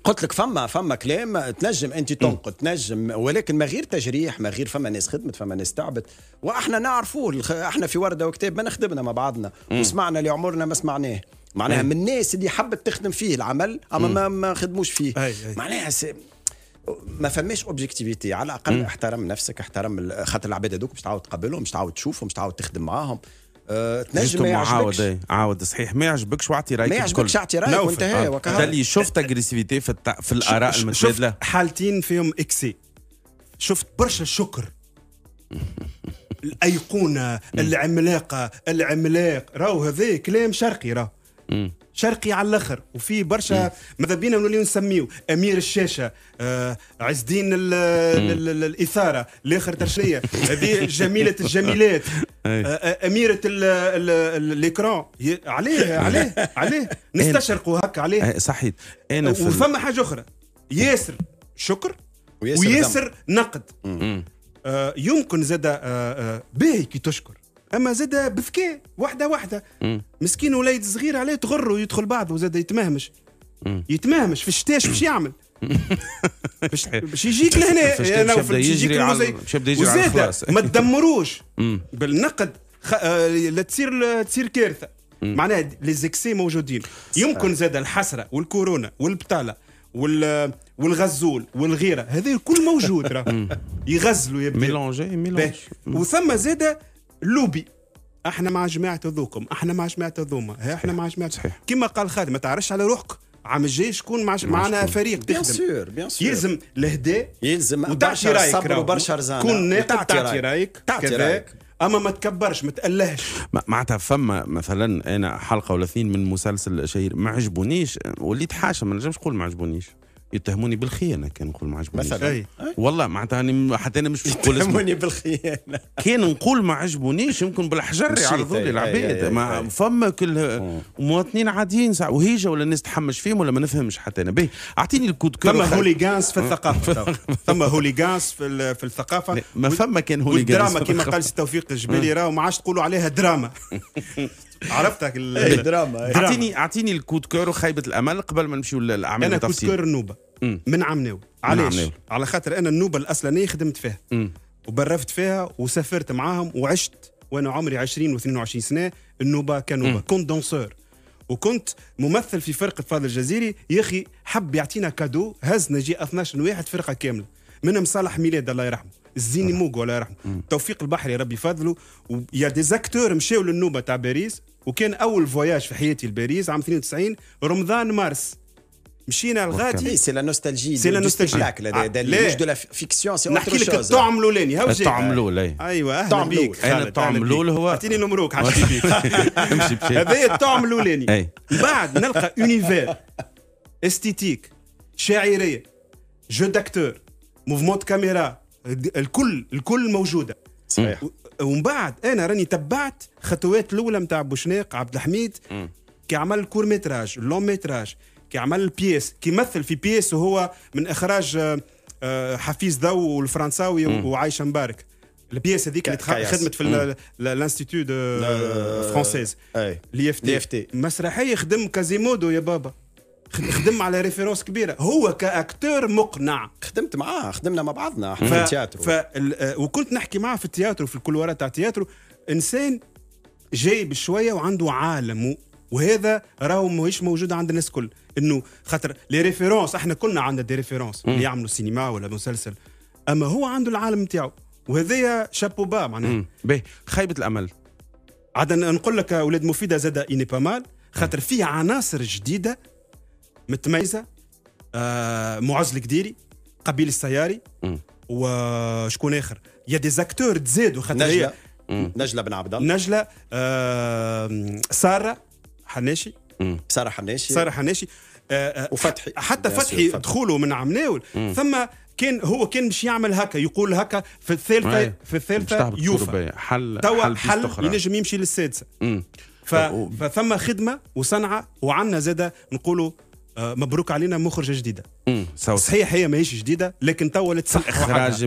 S3: قلت لك فما فما كلام تنجم انت تنقد تنجم ولكن ما غير تجريح ما غير فما ناس خدمت فما ناس تعبت واحنا نعرفوه احنا في ورده وكتاب ما نخدمنا مع بعضنا وسمعنا اللي عمرنا ما سمعناه معناها من الناس اللي حبت تخدم فيه العمل اما ما خدموش فيه معناها ما فماش اوبجيكتيفيتي على الاقل احترم نفسك احترم خاطر العباد هذوك مش تعاود تقابلهم مش تعاود تشوفهم مش تعاود تخدم معاهم أه تنجم ما عاود إيه،
S2: عاود صحيح ما يعجبكش واعطي رايك ما يعجبكش اعطي رايك وانتهى آه. وكهو اللي شفت اجريسيفيتي في, الت... في الاراء المتبادله
S1: شفت حالتين فيهم اكسي شفت برشا شكر الايقونه العملاقه العملاق راهو هذا كلام شرقي راهو شرقي على الاخر وفي برشا ماذا بينا نوليو نسميو امير الشاشه آه عز الدين الاثاره الاخر ترشيه هذه جميله الجميلات آه،, آه اميره الاكران عليه عليه عليه نستشرقوا هكا عليه صحيح انا وفما حاجه اخرى ياسر شكر وياسر, وياسر نقد آه يمكن زاد باهي آه، كي تشكر اما زاد بذكاء وحده وحده مسكين وليد صغير عليه تغر ويدخل بعضه زاد يتمهمش يتمهمش في الشتاش باش يعمل باش
S2: باش يجيك لهنا انا باش يجيك وزاد ما
S1: تدمروش بالنقد آه، لا تصير تصير كارثه معناها ليزيكسي موجودين يمكن زاد الحسره والكورونا والبطاله وال والغزول والغيره هذا الكل موجود راه يغزلوا يبدا ميلونجي ميلونجي وثم زاد لوبي احنا مع جماعه ذوكم احنا مع جماعه ذوما احنا مع جماعه صحيح كما قال خالد ما تعرفش على روحك عام الجاي شكون مع معنا فريق تخدم بيان سور بيان سور يلزم الهداء يلزم وتعطي رايك صبر وبرشا رزانه كون تعطي رايك تعطي رايك اما ما تكبرش ما تالهش
S2: معناتها فما مثلا انا حلقه ولا اثنين من مسلسل شهير ما عجبونيش وليت حاشا ما نجمش نقول ما عجبونيش يتهموني بالخيانه كان نقول ما عجبونيش مثلا أي. والله معناتها انا حتى انا مش نقول يتهموني بالخيانه كان نقول ما عجبونيش يمكن بالحجر يعرضوا لي العباد ما فما كل مواطنين عاديين ساعة وهيجه ولا الناس تحمش فيهم ولا ما نفهمش حتى انا به اعطيني الكود كور فما هوليغانس في أه. الثقافه
S1: فما هوليغانس في في الثقافه
S2: ما فما كان هوليغانس والدراما كما قال
S1: توفيق أه. الجبالي راهو ما عادش تقولوا عليها دراما عرفتك إيه. الدراما إيه. اعطيني
S2: اعطيني الكود كور وخيبه الامل قبل ما نمشيو للاعمال انا كود كور النوبه من عمناوي
S1: علاش؟ على خاطر انا النوبه الاصلانيه خدمت فيها وبرفت فيها وسافرت معاهم وعشت وانا عمري 20 و22 سنه النوبه كنوبه كنت دونسور وكنت ممثل في فرقه فاضل الجزيري يا اخي حب يعطينا كادو هزنا جي 12 واحد فرقه كامله منهم صالح ميلاد الله يرحمه الزيني آه. موغو الله يرحمه توفيق البحري ربي فضله ويا دي زاكتور مشاو للنوبه تاع باريس وكان اول فواياج في حياتي لباريس عام 92 رمضان مارس مشينا لغادي سي لا نوستالجي سي لا نوستالجي ليج دو لا فيكسيون سي نحكي لك الطعم الاولاني أيوة، هاو الطعم الاول ايوا الطعم بيك انا الطعم الاول هو اعطيني نمروك عشتي بيك بشي هذايا الطعم الاولاني من بعد نلقى اونيفير استيتيك شاعريه جو داكتور موفمون كاميرا الكل الكل موجوده صحيح ومن بعد انا راني تبعت خطوات الاولى نتاع بوشناق عبد الحميد كي عمل كور ميتراج لون ميتراج كي عمل بيس كي مثل في بيس وهو من اخراج آه، آه، حفيز ضو والفرنساوي وعايشه مبارك البيس هذيك اللي خدمت في الانستيتو دو فرونسيز اللي اف تي مسرحيه خدم كازيمودو يا بابا خدم على ريفيرونس كبيره هو كاكتور مقنع خدمت معاه خدمنا مع بعضنا احنا في التياترو ف... آه، وكنت نحكي معاه في التياترو في الكلوره تاع التياترو انسان جاي بشويه وعنده عالم وهذا راهو ماهيش موجود عند الناس الكل انه خاطر لي ريفيرونس احنا كلنا عندنا دي ريفيرونس اللي يعملوا سينما ولا مسلسل اما هو عنده العالم نتاعو وهذايا شابو با معناها باهي خيبه الامل عاد نقول لك اولاد مفيده زاد اني با مال خاطر فيه عناصر جديده متميزه آه معز الكديري قبيل السياري وشكون اخر يا دي زاكتور تزادوا خاطر نجلة
S3: نجله بن عبد الله
S1: نجله آه ساره حناشي ساره حناشي ساره حناشي آه, آه، وفتحي حتى فتحي دخوله من عمناول ثم كان هو كان مش يعمل هكا يقول هكا في الثالثه في الثالثه يوفى حل توا حل, حل ينجم يمشي للسادسه ف... فثم خدمه وصنعه وعندنا زاده نقولوا آه، مبروك علينا مخرجه جديده
S2: صحيح هي ماهيش جديده لكن توا في الاخراج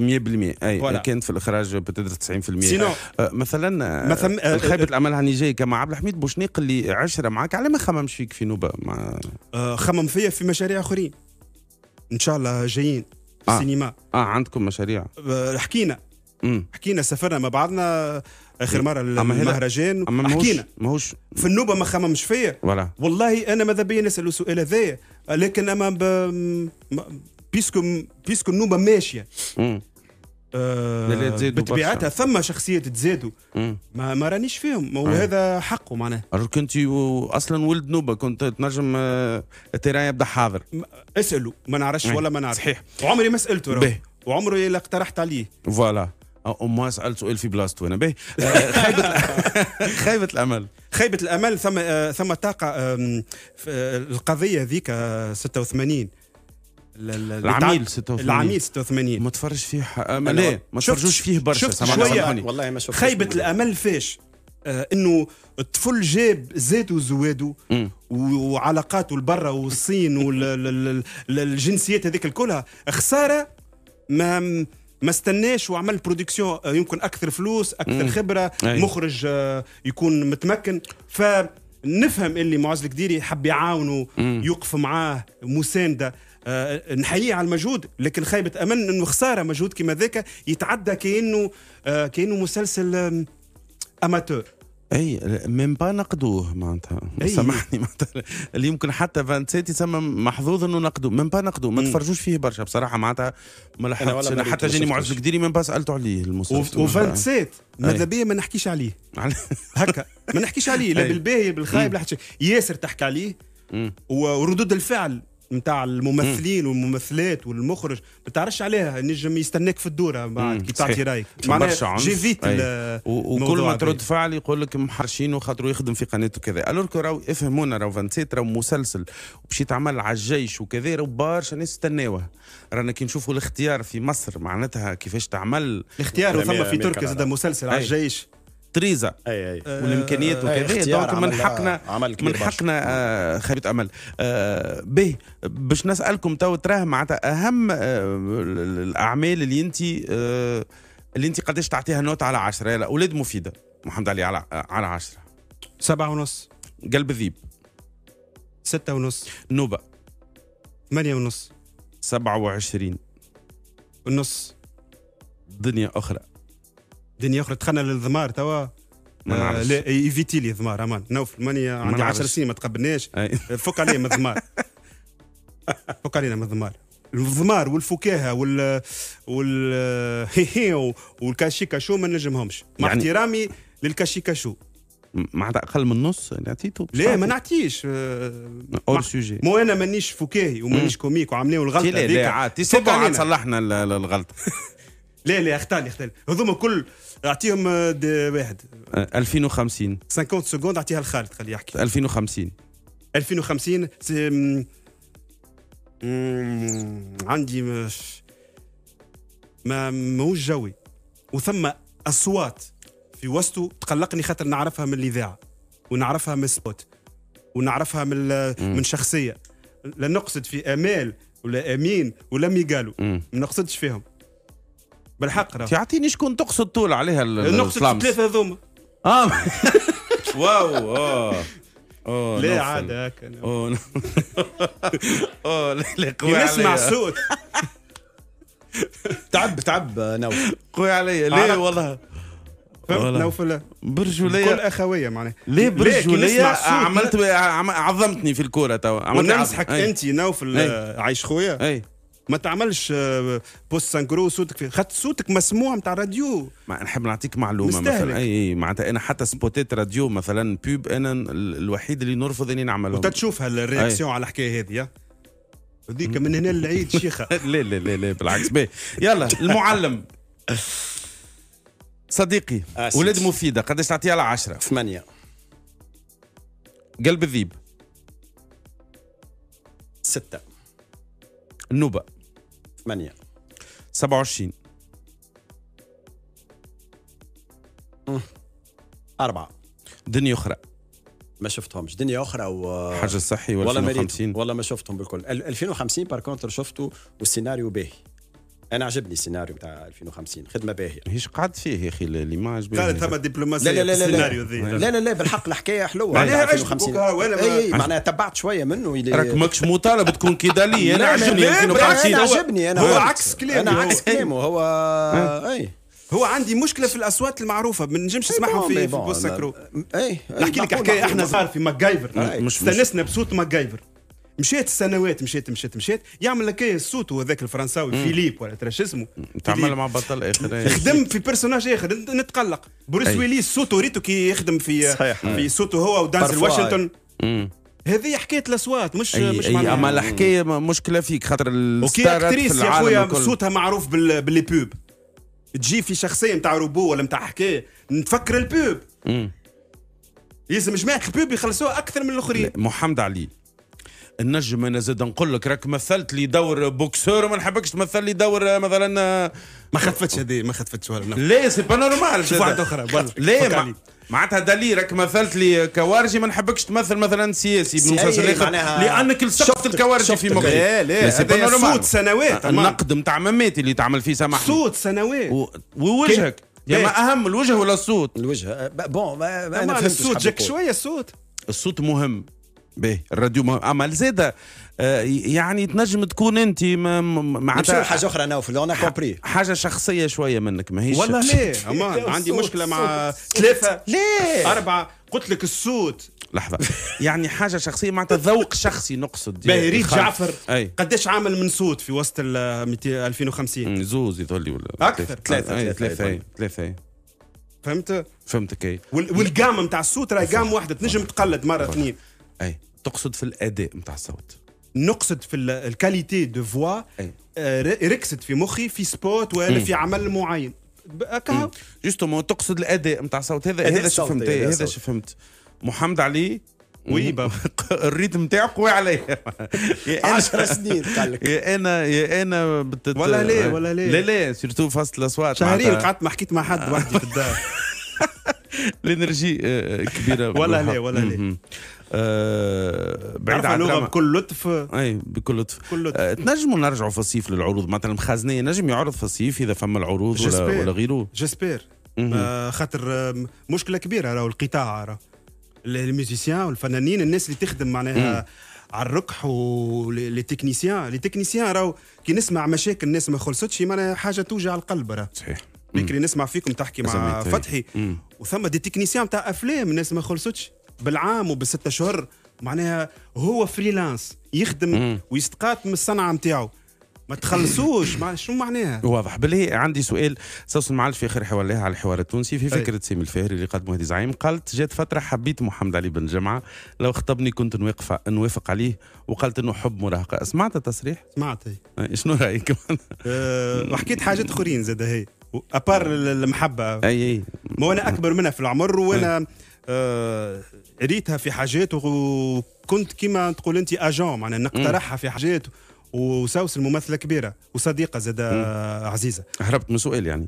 S2: 100% اي ولا. كانت في الاخراج بتدر 90% سينو. آه مثلا مثم... آه, آه، خيبه آه، الامل هاني جاي كما عبد الحميد بوشنيق اللي عشره معك على ما خممش فيك في نوبه مع...
S1: آه خمم فيا في مشاريع اخرين ان شاء الله جايين
S2: في آه. السينما اه عندكم مشاريع حكينا مم.
S1: حكينا سافرنا مع بعضنا اخر إيه. مره المهرجان حكينا ماهوش في النوبه ما خممش فيا والله انا ماذا بيا نسال السؤال هذايا لكن اما ب... بيسكو بيسكو النوبه ماشيه
S2: آه بطبيعتها
S1: ثم شخصيات
S2: تزادوا ما,
S1: ما رانيش فيهم وهذا حقه معناه
S2: كنت اصلا ولد نوبه كنت تنجم آه، التيران يبدا حاضر اسالوا ما نعرفش ولا ما نعرف صحيح وعمري ما سالته وعمري لا اقترحت عليه فوالا ما سأل سؤال في بلاصتو أنا به خيبة خيبة الأمل خيبة الأمل ثم آه، ثم طاقة
S1: آه، القضية ذيك 86 آه، العميل 86 العميل 86 ما تفرجش فيه لا ما تفرجوش فيه برشا شوية والله ما شفتش خيبة الأمل فاش انه الطفل جاب زادو زوادو وعلاقاته لبرا والصين والجنسيات هذيك الكلها خساره ما ما استناش وعمل برودكسيون آه، يمكن اكثر فلوس اكثر خبره أي. مخرج آه، يكون متمكن ف نفهم اللي معز الكديري حب يعاونه يوقف معاه مسانده أه نحييه على المجهود لكن خيبه امل انه خساره مجهود كما ذاك يتعدى كانه أه كانه
S2: مسلسل اماتور اي ميم با نقدوه معناتها سامحني معناتها اللي يمكن حتى فانسيتي يسمى محظوظ انه نقدوه ميم با نقدوه ما تفرجوش فيه برشا بصراحه معناتها ما لحقتش انا حتى جاني معز القديري ميم با سالته عليه المسلسل وفانسيت ماذا
S1: بيا ما نحكيش عليه هكا ما نحكيش عليه لا بالباهي بالخايب لا ياسر تحكي عليه وردود الفعل نتاع الممثلين والممثلات والمخرج ما تعرفش عليها نجم يستناك في الدوره بعد كي تعطي رايك معناها جيفيت
S2: وكل ما ترد فعل يقول لك محرشين خاطر يخدم في قناته وكذا الور راهو افهمونا راهو 27 راهو مسلسل وباش يتعمل على الجيش وكذا راهو برشا ناس استناوه رانا كي نشوفوا الاختيار في مصر معناتها كيفاش تعمل الاختيار ثم في تركيا زاد مسلسل على الجيش تريزا والامكانيات وكذا دونك من حقنا آه، من حقنا آه، خريطة خيبه امل آه، به باش نسالكم تو تراه معناتها اهم الاعمال اللي انت اللي انت قداش تعطيها نوت على عشرة اولاد مفيده محمد علي على على 10 سبعة ونص قلب الذيب ستة ونص نوبة ثمانية ونص سبعة وعشرين ونص دنيا أخرى
S1: دنيا اخرى دخلنا للذمار توا ما آه، لا ايفيتي لي الضمار امان في ماني عندي 10 سنين ما تقبلناش فك علينا من الذمار فك علينا من الذمار الذمار والفكاهه وال وال شو ما نجمهمش مع يعني... احترامي للكاشيكاشو
S2: معناتها اقل من النص نعطيته لا ما
S1: نعطيش اور آه، سوجي مو انا مانيش فكاهي ومانيش كوميك وعاملين الغلطه لا لا عاد صلحنا الغلطه لا لا اختار اختار هذوما كل اعطيهم آه، واحد
S2: 2050 50 سكوند اعطيها لخالد خليه يحكي 2050
S1: 2050 سي م... م... عندي مش ما ماهوش جوي وثم اصوات في وسطه تقلقني خاطر نعرفها من الاذاعه ونعرفها من سبوت ونعرفها من من شخصيه لا نقصد في امال ولا امين ولا ميغالو
S2: ما نقصدش فيهم بالحق راه تعطيني شكون تقصد طول عليها نقصد الثلاثة
S1: هذوما اه
S2: واو أوه. اوه لا عاد هكا اوه آه، لا لا قوي نسمع الصوت تعب تعب نوف قوي عليا ليه والله فهمت نوفل
S1: برجولية كل أخوية معناها ليه برجولية عملت
S2: عظمتني في الكورة توا عملت ونمسحك أنت نوفل عايش خويا ما تعملش
S1: بوست سانكرو صوتك في خاطر صوتك مسموع نتاع راديو ما نحب نعطيك معلومه مثلا
S2: اي معناتها انا حتى سبوتات راديو مثلا بيب انا الوحيد اللي نرفض اني نعمله وانت
S1: تشوف الرياكسيون على الحكايه هذه هذيك من هنا للعيد شيخه لا لا
S2: لا لا بالعكس بي. يلا المعلم صديقي ولاد مفيده قداش تعطيها على عشرة ثمانية قلب الذيب ستة النوبه 8 27 أربعة دنيا أخرى
S3: ما شفتهمش دنيا اخرى و حجر صحي ولا 2050 والله ما شفتهم بالكل 2050 بار كونتر شفته والسيناريو
S2: باهي انا
S3: عجبني السيناريو بتاع 2050 خدمه باهيه
S2: هيش قعدت فيه يا اخي اللي ما عجبني قالت ثما دبلوماسيه لا لا لا السيناريو ذي لا
S3: لا لا بالحق الحكايه حلوه
S2: معناها 2050 ولا اي إيه،
S3: معناها تبعت شويه منه اللي راك ماكش
S1: مطالب تكون كده انا عجبني 2050 انا عجبني انا هو عكس كلامه انا عكس إيه. كلامه هو اي إيه. هو عندي مشكله في الاصوات المعروفه ما نجمش نسمعهم في, في بوساكرو نحكي لك حكايه احنا صار في ماكايفر استانسنا بصوت ماكايفر مشيت السنوات مشيت مشيت مشيت يعمل لك الصوت إيه؟ هذاك الفرنساوي فيليب
S2: ولا ترى شو اسمه تعمل مع بطل اخر
S1: خدم في بيرسوناج اخر نتقلق بروس ويليس صوته ريتو كي يخدم في صحيح. في صوته هو ودانزل واشنطن هذه حكايه الاصوات مش أي مش أي اما الحكايه
S2: مشكله فيك خاطر اوكي اكتريس يا خويا صوتها
S1: معروف باللي بوب تجي في شخصيه نتاع روبو ولا نتاع حكايه
S2: نتفكر البوب يلزم جماعه البوب يخلصوها اكثر من الاخرين محمد علي النجم انا زاد نقول لك راك مثلت لي دور بوكسور وما نحبكش تمثل لي دور مثلا ما خفتش هذه ما خفتش ولا لا سي با نورمال شوف واحده اخرى لا معناتها دليل راك مثلت لي كوارجي ما نحبكش تمثل مثلا سياسي بالمسلسل الاخر لانك لصقت الكوارجي في مخي لا لا هذا صوت سنوات النقد نتاع مماتي اللي تعمل فيه سامحني صوت سنوات ووجهك يا ما اهم الوجه ولا الصوت الوجه بون الصوت جاك شويه الصوت الصوت مهم باهي الراديو مهم اما زاده يعني تنجم تكون انت معناتها حاجه اخرى انا في لون كومبري حاجه شخصيه شويه منك ماهيش والله ليه عندي مشكله مع ثلاثه ليه اربعه قلت لك الصوت لحظة يعني حاجة شخصية معناتها ذوق شخصي نقصد باهي ريت جعفر أي. قداش عامل من صوت في وسط ال 2050 زوز يظهر لي ولا أكثر ثلاثة ثلاثة ثلاثة فهمت؟ فهمتك اي
S1: والقامة نتاع الصوت راهي قام واحدة تنجم تقلد مرة اثنين اي تقصد في الاداء نتاع الصوت نقصد في الكاليتي دو فوا آه،
S2: ركزت في مخي في سبوت ولا في عمل معين جوستومون تقصد الاداء نتاع الصوت هذا هذا شو فهمت هذا شو فهمت محمد علي وي الريتم نتاعو قوي عليا 10 سنين قال لك يا انا يا انا بتت... ولا لا ولا لا لا لا سيرتو فصل الاصوات شهرين قعدت ما حكيت مع حد وحدي في الدار الانرجي آه، كبيره ولا لا ولا لا آه، بعيد عن اللغه بكل لطف اي بكل لطف, كل لطف. آه تنجموا نرجعوا في الصيف للعروض مثلا خزنيه نجم يعرض في الصيف اذا فما العروض ولا, ولا غيره جيسبير آه، خاطر
S1: آه، مشكله كبيره راهو القطاع راهو الميوزيسيان والفنانين الناس اللي تخدم معناها على الركح ولي تكنيسيان لي تكنيسيان راهو كي نسمع مشاكل الناس ما خلصتش معناها حاجه توجع القلب راه صحيح بكري نسمع فيكم تحكي مع طيب. فتحي وثم دي تكنيسيان تاع افلام الناس ما خلصتش بالعام وبستة شهور معناها هو فريلانس يخدم ويستقات من الصنعه نتاعو ما تخلصوش مع شنو معناها
S2: واضح بالله عندي سؤال سوسن معلش في اخر لها على الحوار التونسي في فكره سامي الفهري اللي قدمه دي زعيم قالت جات فتره حبيت محمد علي بن جمعه لو خطبني كنت نوافق نوافق عليه وقالت انه حب مراهقه سمعت التصريح سمعت شنو رايك
S1: أه، وحكيت حاجات اخرين زاد هي ابار المحبه
S2: اي اي ما
S1: انا اكبر منها في العمر وانا أي. آه، ريتها في حاجات وكنت كما تقول انت اجون معناها نقترحها في حاجات وساوس الممثله كبيره وصديقه زاد عزيزه هربت من سؤال يعني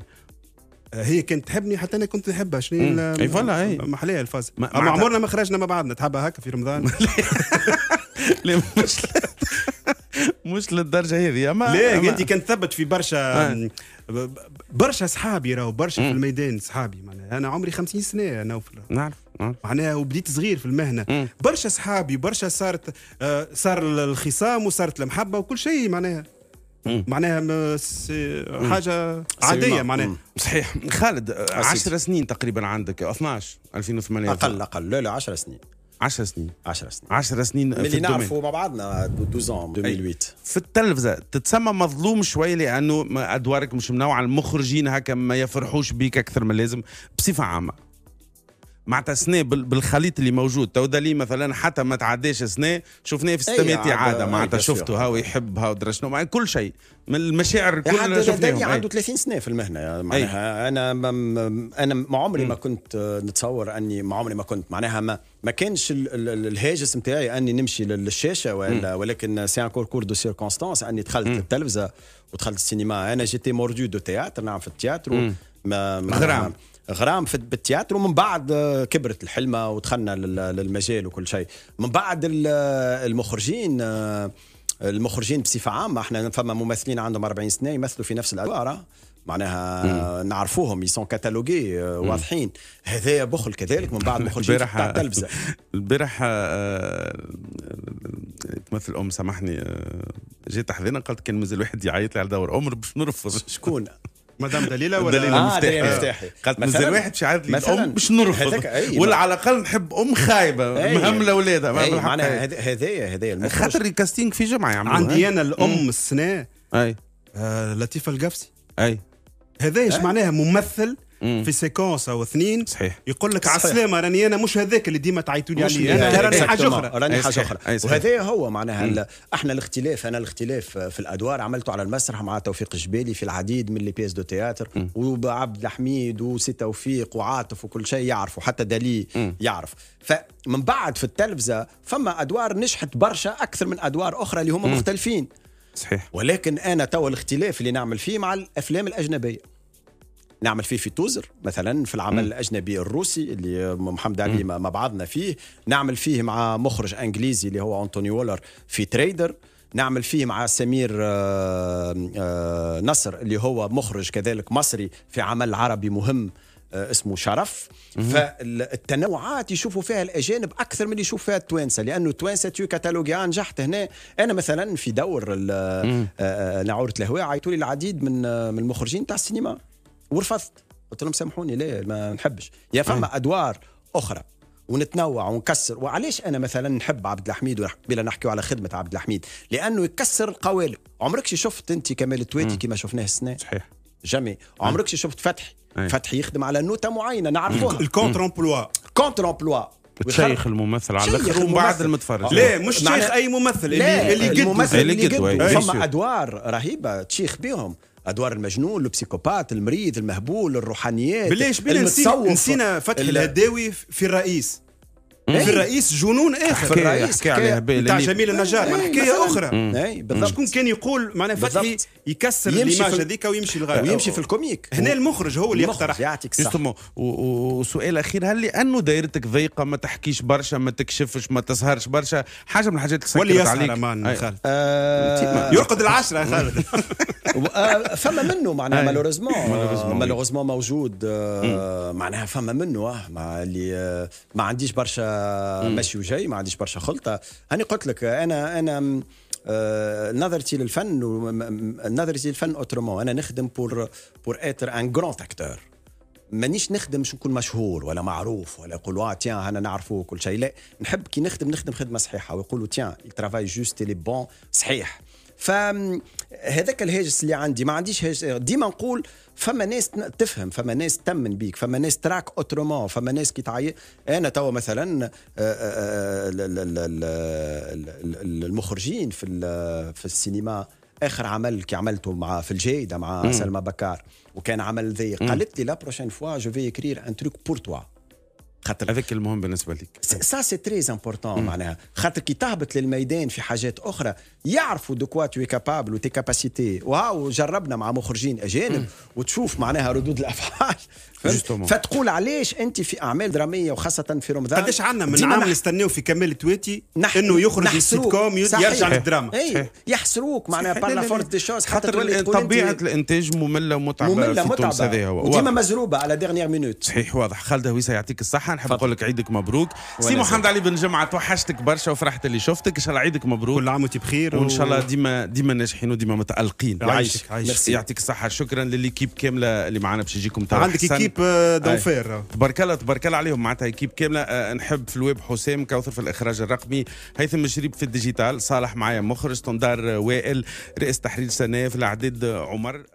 S1: آه، هي كانت تحبني حتى انا كنت نحبها
S2: شنو اي فوالا اي محليه الفاز ما عمرنا
S1: ما خرجنا مع بعضنا تحبها هكا في رمضان لا
S2: مش مش للدرجه هذه اما لا انت كنت
S1: ثبت في برشا آه. برشا صحابي راهو برشا في الميدان صحابي معناها انا عمري 50 سنه انا نعرف معناها وبديت صغير في المهنه برشا صحابي برشا صارت آه، صار الخصام وصارت المحبه وكل شيء معناها مم. معناها
S2: حاجه مم. عاديه معناها مم. صحيح خالد 10 سنين تقريبا عندك 12 2008 اقل اقل لا لا 10 سنين 10 سنين 10 سنين 10 سنين ملي اللي نعرفوا مع بعضنا 12 عام 2008 في التلفزه تتسمى مظلوم شويه لانه ادوارك مش منوعه المخرجين هكا ما يفرحوش بيك اكثر من اللازم بصفه عامه معناتها سنه بالخليط اللي موجود تو دالي مثلا حتى ما تعداش سنه شفناه في 600 إيه، يعني عاده معناتها شفته ها ويحب ها شنو يعني كل شيء من المشاعر كلها شفناهم إيه. عنده 30 سنه في المهنه يعني إيه. معناها انا انا ما عمري
S3: ما كنت نتصور اني ما عمري ما كنت معناها ما ما كانش الهاجس نتاعي اني نمشي للشاشه ولا ولكن سي ان كور دو سيركونستانس اني دخلت التلفزه ودخلت السينما انا جيتي موردو دو تياتر نعرف التياتر ما غرام غرام في بالتياتر ومن بعد آه، كبرت الحلمه ودخلنا للمجال وكل شيء من بعد آه، المخرجين آه، المخرجين بصفه عامه احنا فما ممثلين عندهم 40 سنه يمثلوا في نفس الادوار معناها مم. نعرفوهم يسون كاتالوجي واضحين هذايا بخل كذلك من بعد مخرجين تاع التلفزه
S2: البارح تمثل ام سامحني جيت حذينا قالت كان مازال واحد يعيط لي على دور عمر باش نرفض شكون مدام دليله ولا دليله آه مفتاحي آه. مفتاحي قالت مثلا واحد باش يعرض لي الام باش نرفض ولا على الاقل نحب ام خايبه إيه. مهمله ولادها إيه، معناها
S3: هذايا هذايا
S2: خاطر الكاستينغ في جمعه يعملوها عندي انا الام السنه
S1: اي آه، لطيفه القفسي اي هذا ايش معناها ممثل في سيكونس او اثنين صحيح يقول لك على السلامه راني انا مش هذاك اللي ديما تعيطوا لي انا راني حاجه
S3: اخرى راني حاجه اخرى وهذا هو معناها احنا الاختلاف انا الاختلاف في الادوار عملته على المسرح مع توفيق الجبالي في العديد من لي بيس دو تياتر وعبد الحميد وسي توفيق وعاطف وكل شيء يعرفوا حتى دالي يعرف فمن بعد في التلفزه فما ادوار نجحت برشا اكثر من ادوار اخرى اللي هما مختلفين صحيح ولكن انا توا الاختلاف اللي نعمل فيه مع الافلام الاجنبيه نعمل فيه في توزر مثلا في العمل الاجنبي الروسي اللي محمد علي مع بعضنا فيه نعمل فيه مع مخرج انجليزي اللي هو انتوني وولر في تريدر نعمل فيه مع سمير آه، آه، نصر اللي هو مخرج كذلك مصري في عمل عربي مهم آه، اسمه شرف فالتنوعات يشوفوا فيها الاجانب اكثر من اللي يشوف فيها التوانسه لانه التوانسه تو كتالوجيا نجحت هنا انا مثلا في دور نعوره الهواء عيطوا لي العديد من من المخرجين تاع السينما ورفضت قلت لهم سامحوني ليه ما نحبش يا إيه. فما ادوار اخرى ونتنوع ونكسر وعلاش انا مثلا نحب عبد الحميد بلا نحكيو على خدمه عبد الحميد لانه يكسر القوالب عمرك شفت انت كمال التويتي كما شفناه السنه صحيح جميع عمرك شفت فتحي أي. فتحي يخدم على نوتة معينة نعرفوها الكونتر امبلوا كونتر امبلوا شيخ الممثل على الاخر ومن بعد المتفرج آه. لا مش شيخ اي ممثل اللي, اللي, قد اللي الممثل اللي إيه. فما ادوار رهيبه تشيخ بيهم ادوار المجنون البسيكوبات المريض المهبول الروحانيات بلاش بلا نسينا فتحي الهداوي
S1: في الرئيس إيه؟ في الرئيس جنون اخر في الرئيس عليها تاع جميل النجار حكايه اخرى إيه، إيه، بالضبط شكون كان يقول معناها فتحي يكسر الايماج هذيك ويمشي الغاية ويمشي في الكوميك هنا المخرج هو اللي يقترح يعطيك الصحه
S2: وسؤال اخير هل لانه دايرتك ضيقه ما تحكيش برشا ما تكشفش ما تسهرش برشا حاجه من الحاجات اللي واللي يسهر امان خالد آه، يرقد العشره يا خالد آه، فما منه معناها مالوريزمون مالوريزمون
S3: آه، موجود معناها فما منه مع اللي ما عنديش برشا مشي وجاي ما عنديش برشا خلطه هاني قلت لك انا انا آه نظرتي للفن نظرتي للفن اوترومون انا نخدم بور بور اتر ان جراند اكتور مانيش نخدم باش نكون مشهور ولا معروف ولا يقولوا اه تيان انا نعرفه كل شيء لا نحب كي نخدم نخدم خدمه صحيحه ويقولوا تيان الترافاي جوست اللي بون صحيح فهذاك الهاجس اللي عندي ما عنديش هاجس ديما نقول فما ناس تفهم فما ناس تمن بيك فما ناس تراك اوترومون فما ناس كي تعي انا توا مثلا آه، آه، آه، المخرجين في في السينما اخر عمل كي عملته مع في الجيده مع سلمى بكار وكان عمل ذي قالت لي لا بروشين فوا جو في اكرير ان تروك بور توا خاطر هذاك المهم بالنسبه لك سا سي تري امبورتون معناها خاطر كي تهبط للميدان في حاجات اخرى يعرفوا دو كوا توي كابابل وتي كاباسيتي واو جربنا مع مخرجين اجانب وتشوف معناها ردود الافعال فتقول علاش انت في اعمال دراميه وخاصه في رمضان قداش عندنا من عام
S1: نستناو في كمال تويتي انه
S3: يخرج من السيت كوم يرجع للدراما إيه، يحسروك معناها بار لا فورس دي شوز خاطر طبيعه
S2: الانتاج ممله ومتعبه ممله ومتعبه وديما مزروبه على ديرنيير مينوت صحيح واضح خالد هويسا يعطيك الصحه نحب نقول لك عيدك مبروك سي محمد علي بن جمعه توحشتك برشا وفرحت اللي شفتك ان شاء الله عيدك مبروك كل عام وانت بخير خير وان شاء الله ديما ديما ناجحين وديما متالقين يعيشك يعيشك يعطيك الصحه شكرا لليكيب كامله اللي معنا باش يجيكم تاع عندك ايكيب آه، دوفير تبارك الله تبارك الله عليهم معناتها ايكيب كامله آه، نحب في الويب حسام كوثر في الاخراج الرقمي هيثم شريب في الديجيتال صالح معايا مخرج تندار وائل رئيس تحرير سناف الاعداد عمر